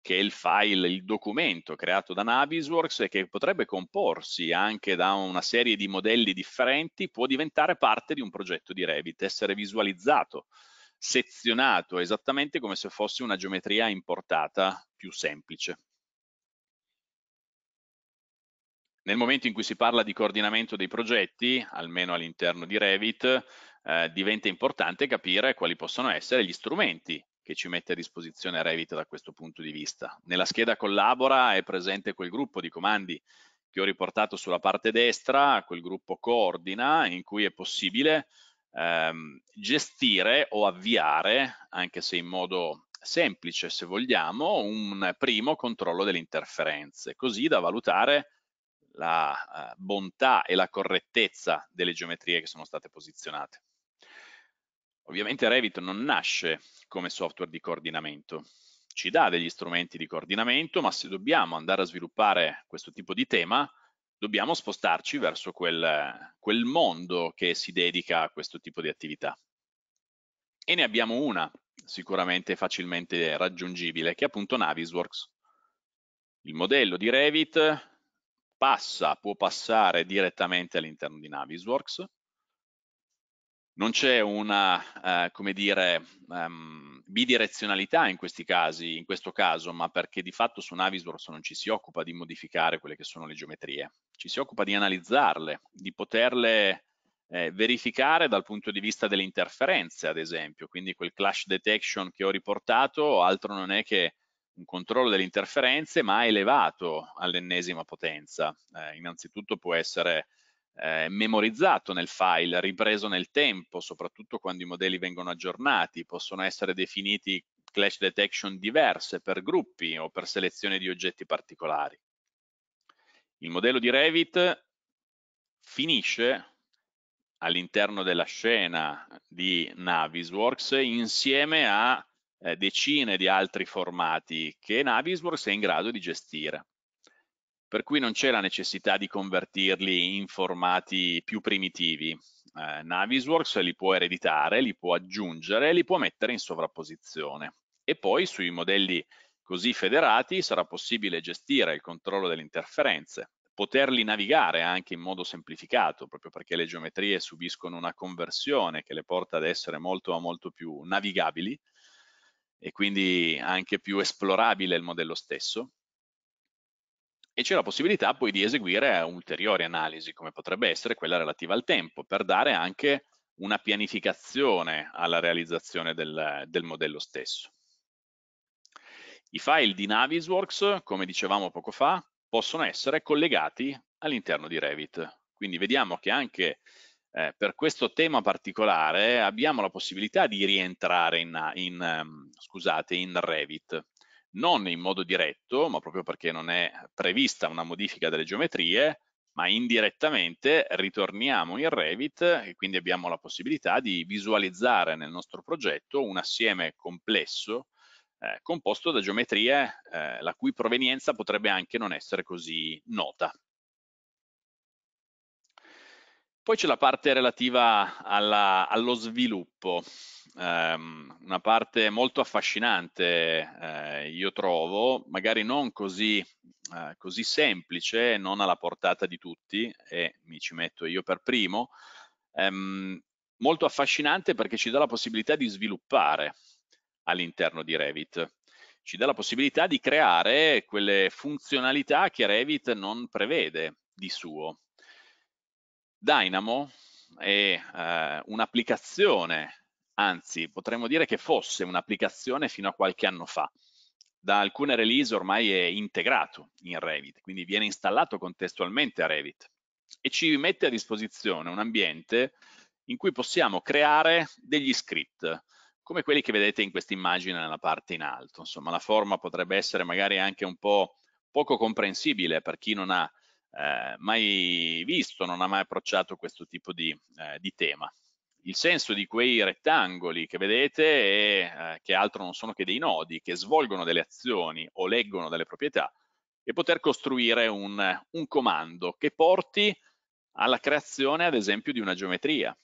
che è il file, il documento creato da Navisworks e che potrebbe comporsi anche da una serie di modelli differenti, può diventare parte di un progetto di Revit, essere visualizzato, sezionato, esattamente come se fosse una geometria importata più semplice. Nel momento in cui si parla di coordinamento dei progetti, almeno all'interno di Revit, eh, diventa importante capire quali possono essere gli strumenti che ci mette a disposizione Revit da questo punto di vista. Nella scheda collabora è presente quel gruppo di comandi che ho riportato sulla parte destra, quel gruppo coordina in cui è possibile ehm, gestire o avviare, anche se in modo semplice se vogliamo, un primo controllo delle interferenze, così da valutare la uh, bontà e la correttezza delle geometrie che sono state posizionate. Ovviamente Revit non nasce come software di coordinamento, ci dà degli strumenti di coordinamento, ma se dobbiamo andare a sviluppare questo tipo di tema, dobbiamo spostarci verso quel, quel mondo che si dedica a questo tipo di attività. E ne abbiamo una sicuramente facilmente raggiungibile, che è appunto Navisworks. Il modello di Revit passa, può passare direttamente all'interno di Navisworks. Non c'è una, eh, come dire, um, bidirezionalità in questi casi, in questo caso, ma perché di fatto su Navisworks non ci si occupa di modificare quelle che sono le geometrie, ci si occupa di analizzarle, di poterle eh, verificare dal punto di vista delle interferenze, ad esempio, quindi quel clash detection che ho riportato, altro non è che un controllo delle interferenze ma elevato all'ennesima potenza. Eh, innanzitutto può essere eh, memorizzato nel file, ripreso nel tempo, soprattutto quando i modelli vengono aggiornati, possono essere definiti clash detection diverse per gruppi o per selezione di oggetti particolari. Il modello di Revit finisce all'interno della scena di Navisworks insieme a eh, decine di altri formati che Navisworks è in grado di gestire. Per cui non c'è la necessità di convertirli in formati più primitivi. Eh, Navisworks li può ereditare, li può aggiungere, li può mettere in sovrapposizione. E poi sui modelli così federati sarà possibile gestire il controllo delle interferenze, poterli navigare anche in modo semplificato, proprio perché le geometrie subiscono una conversione che le porta ad essere molto ma molto più navigabili, e quindi anche più esplorabile il modello stesso e c'è la possibilità poi di eseguire ulteriori analisi come potrebbe essere quella relativa al tempo per dare anche una pianificazione alla realizzazione del, del modello stesso. I file di Navisworks, come dicevamo poco fa, possono essere collegati all'interno di Revit. Quindi vediamo che anche eh, per questo tema particolare abbiamo la possibilità di rientrare in, in, ehm, scusate, in Revit, non in modo diretto, ma proprio perché non è prevista una modifica delle geometrie, ma indirettamente ritorniamo in Revit e quindi abbiamo la possibilità di visualizzare nel nostro progetto un assieme complesso eh, composto da geometrie eh, la cui provenienza potrebbe anche non essere così nota. Poi c'è la parte relativa alla, allo sviluppo, um, una parte molto affascinante eh, io trovo, magari non così, eh, così semplice, non alla portata di tutti e mi ci metto io per primo, um, molto affascinante perché ci dà la possibilità di sviluppare all'interno di Revit ci dà la possibilità di creare quelle funzionalità che Revit non prevede di suo. Dynamo è eh, un'applicazione, anzi potremmo dire che fosse un'applicazione fino a qualche anno fa. Da alcune release ormai è integrato in Revit, quindi viene installato contestualmente a Revit e ci mette a disposizione un ambiente in cui possiamo creare degli script, come quelli che vedete in questa immagine nella parte in alto. Insomma, la forma potrebbe essere magari anche un po' poco comprensibile per chi non ha eh, mai visto, non ha mai approcciato questo tipo di, eh, di, tema. Il senso di quei rettangoli che vedete è eh, che altro non sono che dei nodi che svolgono delle azioni o leggono delle proprietà e poter costruire un, un comando che porti alla creazione ad esempio di una geometria.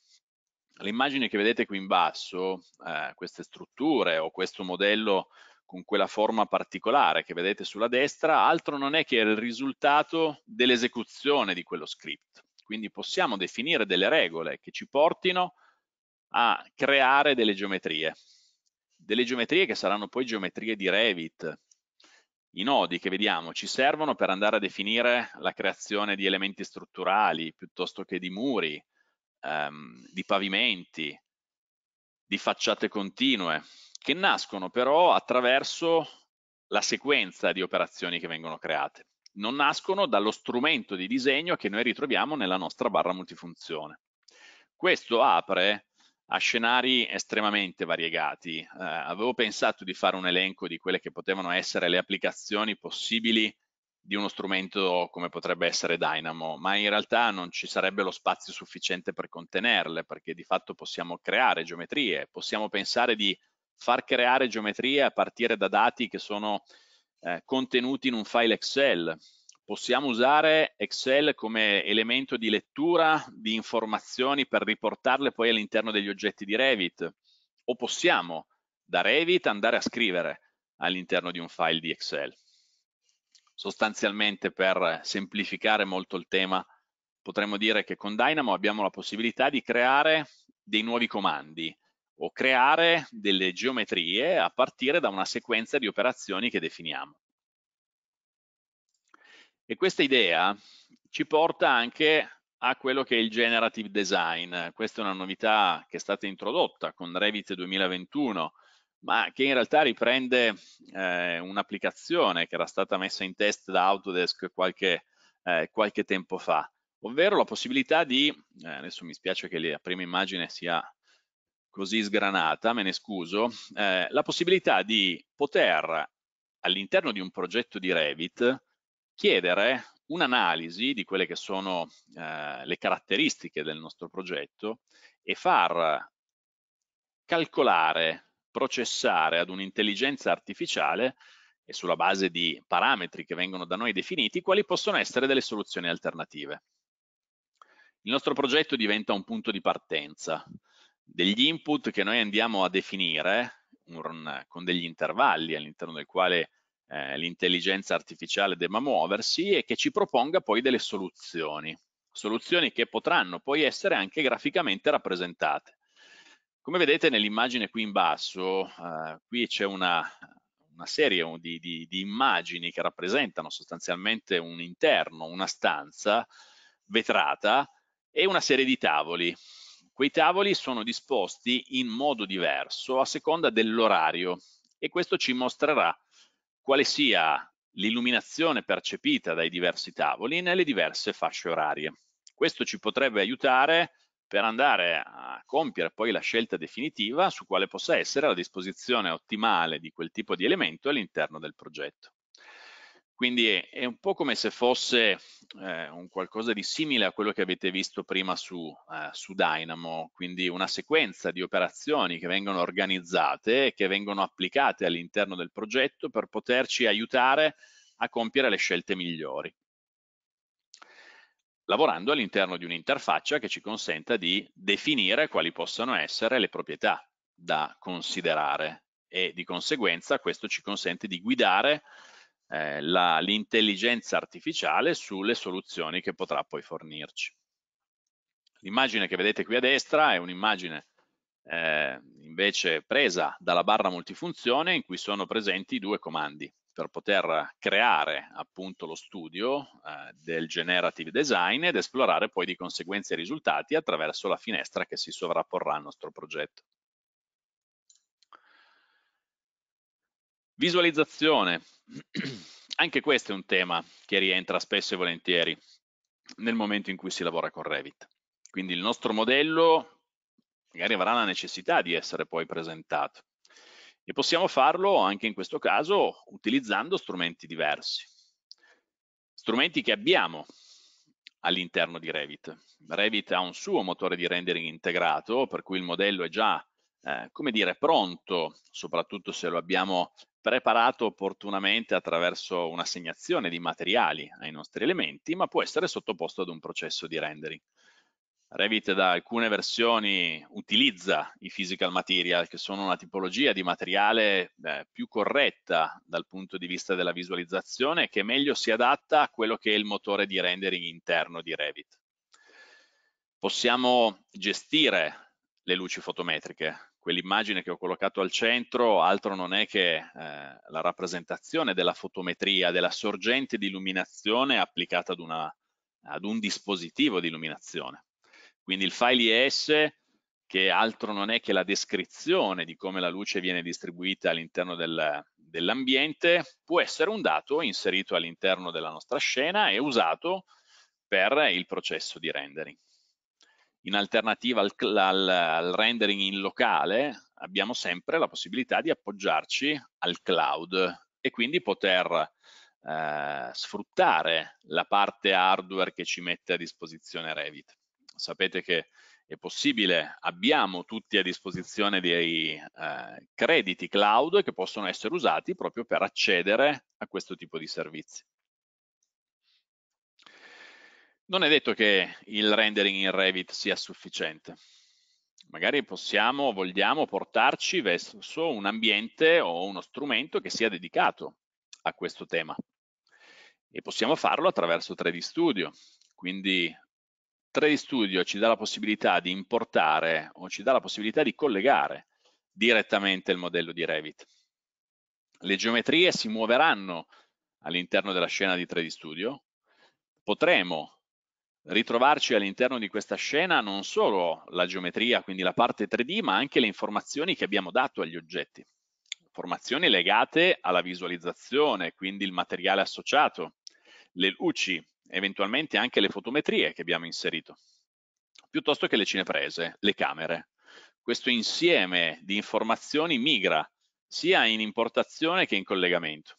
Le immagini che vedete qui in basso, eh, queste strutture o questo modello con quella forma particolare che vedete sulla destra, altro non è che il risultato dell'esecuzione di quello script. Quindi possiamo definire delle regole che ci portino a creare delle geometrie, delle geometrie che saranno poi geometrie di Revit. I nodi che vediamo ci servono per andare a definire la creazione di elementi strutturali piuttosto che di muri, ehm, di pavimenti, di facciate continue, che nascono però attraverso la sequenza di operazioni che vengono create. Non nascono dallo strumento di disegno che noi ritroviamo nella nostra barra multifunzione. Questo apre a scenari estremamente variegati. Eh, avevo pensato di fare un elenco di quelle che potevano essere le applicazioni possibili di uno strumento come potrebbe essere Dynamo, ma in realtà non ci sarebbe lo spazio sufficiente per contenerle, perché di fatto possiamo creare geometrie, possiamo pensare di far creare geometrie a partire da dati che sono eh, contenuti in un file Excel. Possiamo usare Excel come elemento di lettura di informazioni per riportarle poi all'interno degli oggetti di Revit o possiamo da Revit andare a scrivere all'interno di un file di Excel. Sostanzialmente per semplificare molto il tema potremmo dire che con Dynamo abbiamo la possibilità di creare dei nuovi comandi, o creare delle geometrie a partire da una sequenza di operazioni che definiamo. E questa idea ci porta anche a quello che è il generative design. Questa è una novità che è stata introdotta con Revit 2021, ma che in realtà riprende eh, un'applicazione che era stata messa in test da Autodesk qualche, eh, qualche tempo fa, ovvero la possibilità di, eh, adesso mi spiace che la prima immagine sia così sgranata, me ne scuso, eh, la possibilità di poter all'interno di un progetto di Revit chiedere un'analisi di quelle che sono eh, le caratteristiche del nostro progetto e far calcolare, processare ad un'intelligenza artificiale e sulla base di parametri che vengono da noi definiti quali possono essere delle soluzioni alternative. Il nostro progetto diventa un punto di partenza, degli input che noi andiamo a definire un, con degli intervalli all'interno del quale eh, l'intelligenza artificiale debba muoversi e che ci proponga poi delle soluzioni, soluzioni che potranno poi essere anche graficamente rappresentate. Come vedete nell'immagine qui in basso, eh, qui c'è una, una, serie di, di, di immagini che rappresentano sostanzialmente un interno, una stanza vetrata e una serie di tavoli. Quei tavoli sono disposti in modo diverso a seconda dell'orario e questo ci mostrerà quale sia l'illuminazione percepita dai diversi tavoli nelle diverse fasce orarie. Questo ci potrebbe aiutare per andare a compiere poi la scelta definitiva su quale possa essere la disposizione ottimale di quel tipo di elemento all'interno del progetto. Quindi è, è, un po' come se fosse eh, un qualcosa di simile a quello che avete visto prima su, eh, su, Dynamo, quindi una sequenza di operazioni che vengono organizzate e che vengono applicate all'interno del progetto per poterci aiutare a compiere le scelte migliori, lavorando all'interno di un'interfaccia che ci consenta di definire quali possano essere le proprietà da considerare e di conseguenza questo ci consente di guidare eh, l'intelligenza artificiale sulle soluzioni che potrà poi fornirci. L'immagine che vedete qui a destra è un'immagine eh, invece presa dalla barra multifunzione in cui sono presenti due comandi per poter creare appunto lo studio eh, del generative design ed esplorare poi di conseguenza i risultati attraverso la finestra che si sovrapporrà al nostro progetto. Visualizzazione. *clears throat* Anche questo è un tema che rientra spesso e volentieri nel momento in cui si lavora con Revit. Quindi il nostro modello magari avrà la necessità di essere poi presentato e possiamo farlo anche in questo caso utilizzando strumenti diversi. Strumenti che abbiamo all'interno di Revit. Revit ha un suo motore di rendering integrato, per cui il modello è già eh, come dire, pronto, soprattutto se lo abbiamo preparato opportunamente attraverso un'assegnazione di materiali ai nostri elementi, ma può essere sottoposto ad un processo di rendering. Revit da alcune versioni utilizza i physical material, che sono una tipologia di materiale eh, più corretta dal punto di vista della visualizzazione, che meglio si adatta a quello che è il motore di rendering interno di Revit. Possiamo gestire le luci fotometriche, quell'immagine che ho collocato al centro altro non è che eh, la rappresentazione della fotometria, della sorgente di illuminazione applicata ad, una, ad un dispositivo di illuminazione. Quindi il file IS che altro non è che la descrizione di come la luce viene distribuita all'interno del, dell'ambiente, può essere un dato inserito all'interno della nostra scena e usato per il processo di rendering in alternativa al, al, al, rendering in locale, abbiamo sempre la possibilità di appoggiarci al cloud e quindi poter eh, sfruttare la parte hardware che ci mette a disposizione Revit. Sapete che è possibile, abbiamo tutti a disposizione dei eh, crediti cloud che possono essere usati proprio per accedere a questo tipo di servizi. Non è detto che il rendering in Revit sia sufficiente. Magari possiamo, vogliamo portarci verso un ambiente o uno strumento che sia dedicato a questo tema. E possiamo farlo attraverso 3D Studio. Quindi 3D Studio ci dà la possibilità di importare o ci dà la possibilità di collegare direttamente il modello di Revit. Le geometrie si muoveranno all'interno della scena di 3D Studio. Potremo ritrovarci all'interno di questa scena non solo la geometria, quindi la parte 3D, ma anche le informazioni che abbiamo dato agli oggetti. Informazioni legate alla visualizzazione, quindi il materiale associato, le luci, eventualmente anche le fotometrie che abbiamo inserito, piuttosto che le cineprese, le camere. Questo insieme di informazioni migra sia in importazione che in collegamento.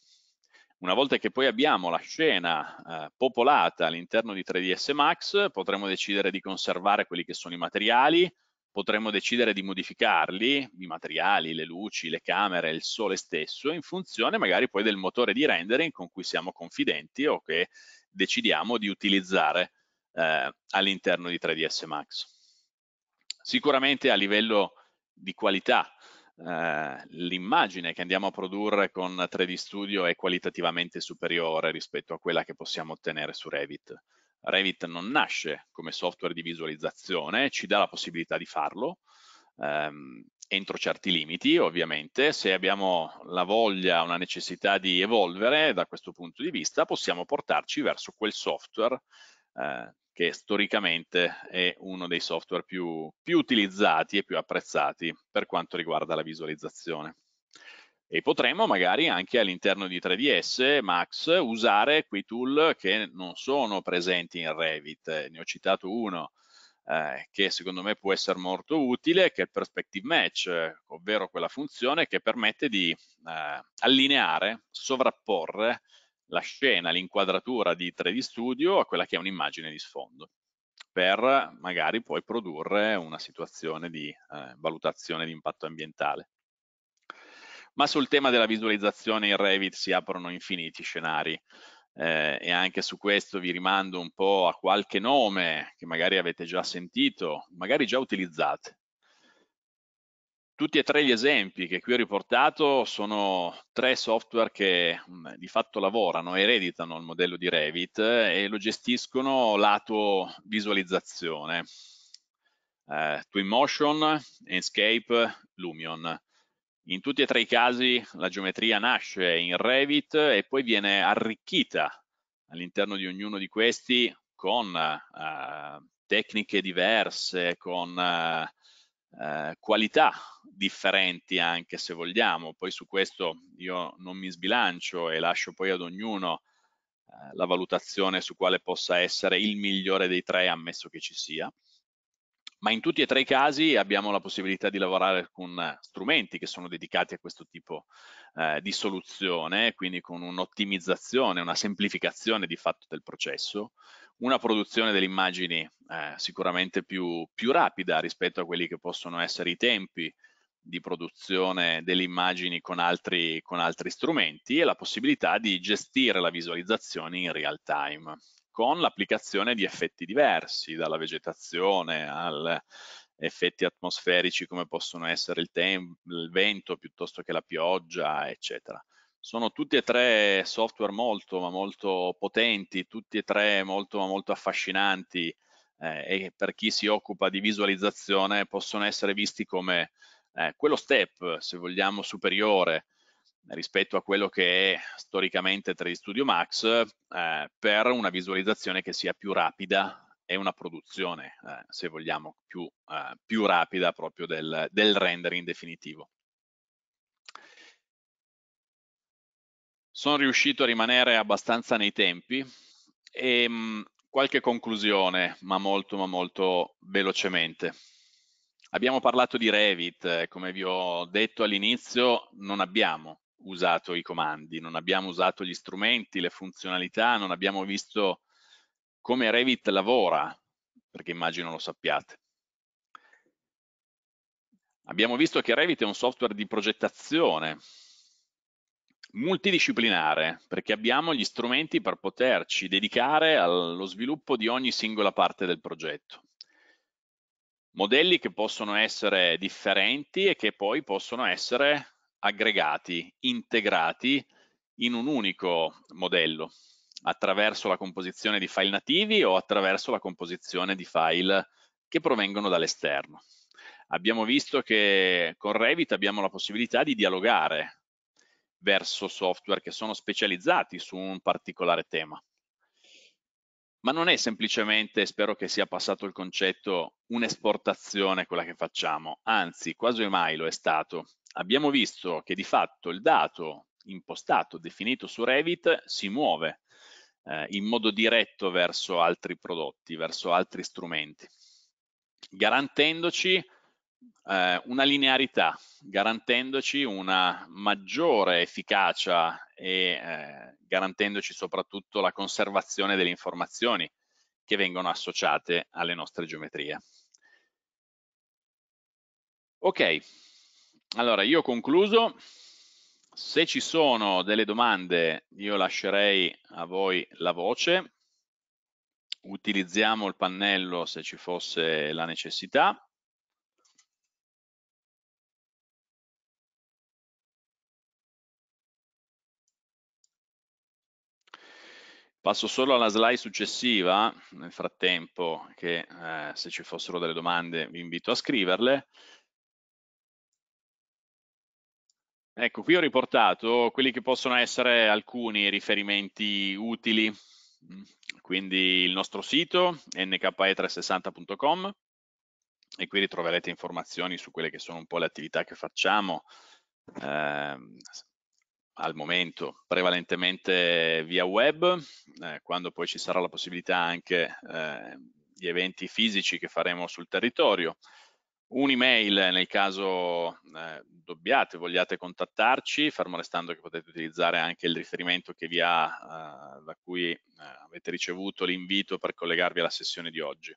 Una volta che poi abbiamo la scena eh, popolata all'interno di 3ds Max, potremo decidere di conservare quelli che sono i materiali, potremmo decidere di modificarli, i materiali, le luci, le camere, il sole stesso, in funzione magari poi del motore di rendering con cui siamo confidenti o che decidiamo di utilizzare eh, all'interno di 3ds Max. Sicuramente a livello di qualità eh, l'immagine che andiamo a produrre con 3D Studio è qualitativamente superiore rispetto a quella che possiamo ottenere su Revit. Revit non nasce come software di visualizzazione, ci dà la possibilità di farlo, ehm, entro certi limiti ovviamente, se abbiamo la voglia, una necessità di evolvere da questo punto di vista, possiamo portarci verso quel software eh, che storicamente è uno dei software più, più utilizzati e più apprezzati per quanto riguarda la visualizzazione e potremmo magari anche all'interno di 3ds Max usare quei tool che non sono presenti in Revit, ne ho citato uno eh, che secondo me può essere molto utile che è il Perspective Match, ovvero quella funzione che permette di eh, allineare, sovrapporre la scena, l'inquadratura di 3D Studio a quella che è un'immagine di sfondo per magari poi produrre una situazione di eh, valutazione di impatto ambientale. Ma sul tema della visualizzazione in Revit si aprono infiniti scenari eh, e anche su questo vi rimando un po' a qualche nome che magari avete già sentito, magari già utilizzate. Tutti e tre gli esempi che qui ho riportato sono tre software che mm, di fatto lavorano, ereditano il modello di Revit eh, e lo gestiscono lato visualizzazione. Eh, Twinmotion, Enscape, Lumion. In tutti e tre i casi la geometria nasce in Revit e poi viene arricchita all'interno di ognuno di questi con eh, tecniche diverse, con eh, eh, qualità differenti anche se vogliamo, poi su questo io non mi sbilancio e lascio poi ad ognuno eh, la valutazione su quale possa essere il migliore dei tre ammesso che ci sia, ma in tutti e tre i casi abbiamo la possibilità di lavorare con strumenti che sono dedicati a questo tipo eh, di soluzione, quindi con un'ottimizzazione, una semplificazione di fatto del processo, una produzione delle immagini eh, sicuramente più, più, rapida rispetto a quelli che possono essere i tempi di produzione delle immagini con altri, con altri strumenti e la possibilità di gestire la visualizzazione in real time con l'applicazione di effetti diversi, dalla vegetazione al, effetti atmosferici come possono essere il, il, vento piuttosto che la pioggia, eccetera sono tutti e tre software molto ma molto potenti, tutti e tre molto ma molto affascinanti eh, e per chi si occupa di visualizzazione possono essere visti come eh, quello step, se vogliamo, superiore rispetto a quello che è storicamente 3D Studio Max eh, per una visualizzazione che sia più rapida e una produzione, eh, se vogliamo, più, eh, più rapida proprio del, del rendering definitivo. sono riuscito a rimanere abbastanza nei tempi e ehm, qualche conclusione, ma molto, ma molto velocemente. Abbiamo parlato di Revit, eh, come vi ho detto all'inizio, non abbiamo usato i comandi, non abbiamo usato gli strumenti, le funzionalità, non abbiamo visto come Revit lavora, perché immagino lo sappiate. Abbiamo visto che Revit è un software di progettazione, multidisciplinare, perché abbiamo gli strumenti per poterci dedicare allo sviluppo di ogni singola parte del progetto. Modelli che possono essere differenti e che poi possono essere aggregati, integrati in un unico modello, attraverso la composizione di file nativi o attraverso la composizione di file che provengono dall'esterno. Abbiamo visto che con Revit abbiamo la possibilità di dialogare verso software che sono specializzati su un particolare tema. Ma non è semplicemente, spero che sia passato il concetto, un'esportazione quella che facciamo, anzi quasi mai lo è stato. Abbiamo visto che di fatto il dato impostato, definito su Revit, si muove eh, in modo diretto verso altri prodotti, verso altri strumenti, garantendoci eh, una linearità, garantendoci una maggiore efficacia e eh, garantendoci soprattutto la conservazione delle informazioni che vengono associate alle nostre geometrie. Ok, allora io ho concluso. Se ci sono delle domande io lascerei a voi la voce. Utilizziamo il pannello se ci fosse la necessità. Passo solo alla slide successiva, nel frattempo che eh, se ci fossero delle domande vi invito a scriverle. Ecco, qui ho riportato quelli che possono essere alcuni riferimenti utili, quindi il nostro sito nke360.com e qui ritroverete informazioni su quelle che sono un po' le attività che facciamo, eh, al momento prevalentemente via web, eh, quando poi ci sarà la possibilità anche eh, di eventi fisici che faremo sul territorio. Un'email nel caso eh, dobbiate, vogliate contattarci, fermo restando che potete utilizzare anche il riferimento che vi ha, eh, da cui eh, avete ricevuto l'invito per collegarvi alla sessione di oggi.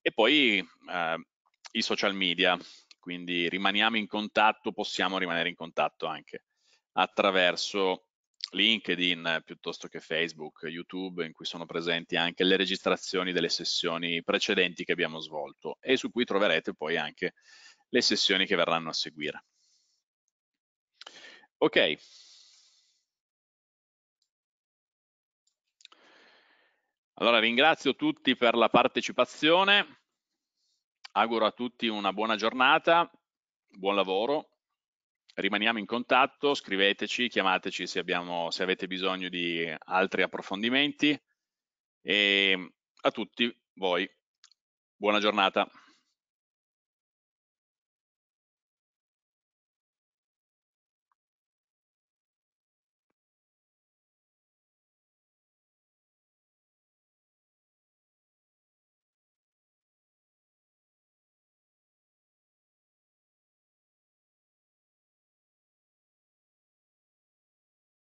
E poi eh, i social media, quindi rimaniamo in contatto, possiamo rimanere in contatto anche attraverso LinkedIn piuttosto che Facebook, YouTube, in cui sono presenti anche le registrazioni delle sessioni precedenti che abbiamo svolto e su cui troverete poi anche le sessioni che verranno a seguire. Ok. Allora ringrazio tutti per la partecipazione, auguro a tutti una buona giornata, buon lavoro rimaniamo in contatto, scriveteci, chiamateci se, abbiamo, se avete bisogno di altri approfondimenti e a tutti voi buona giornata.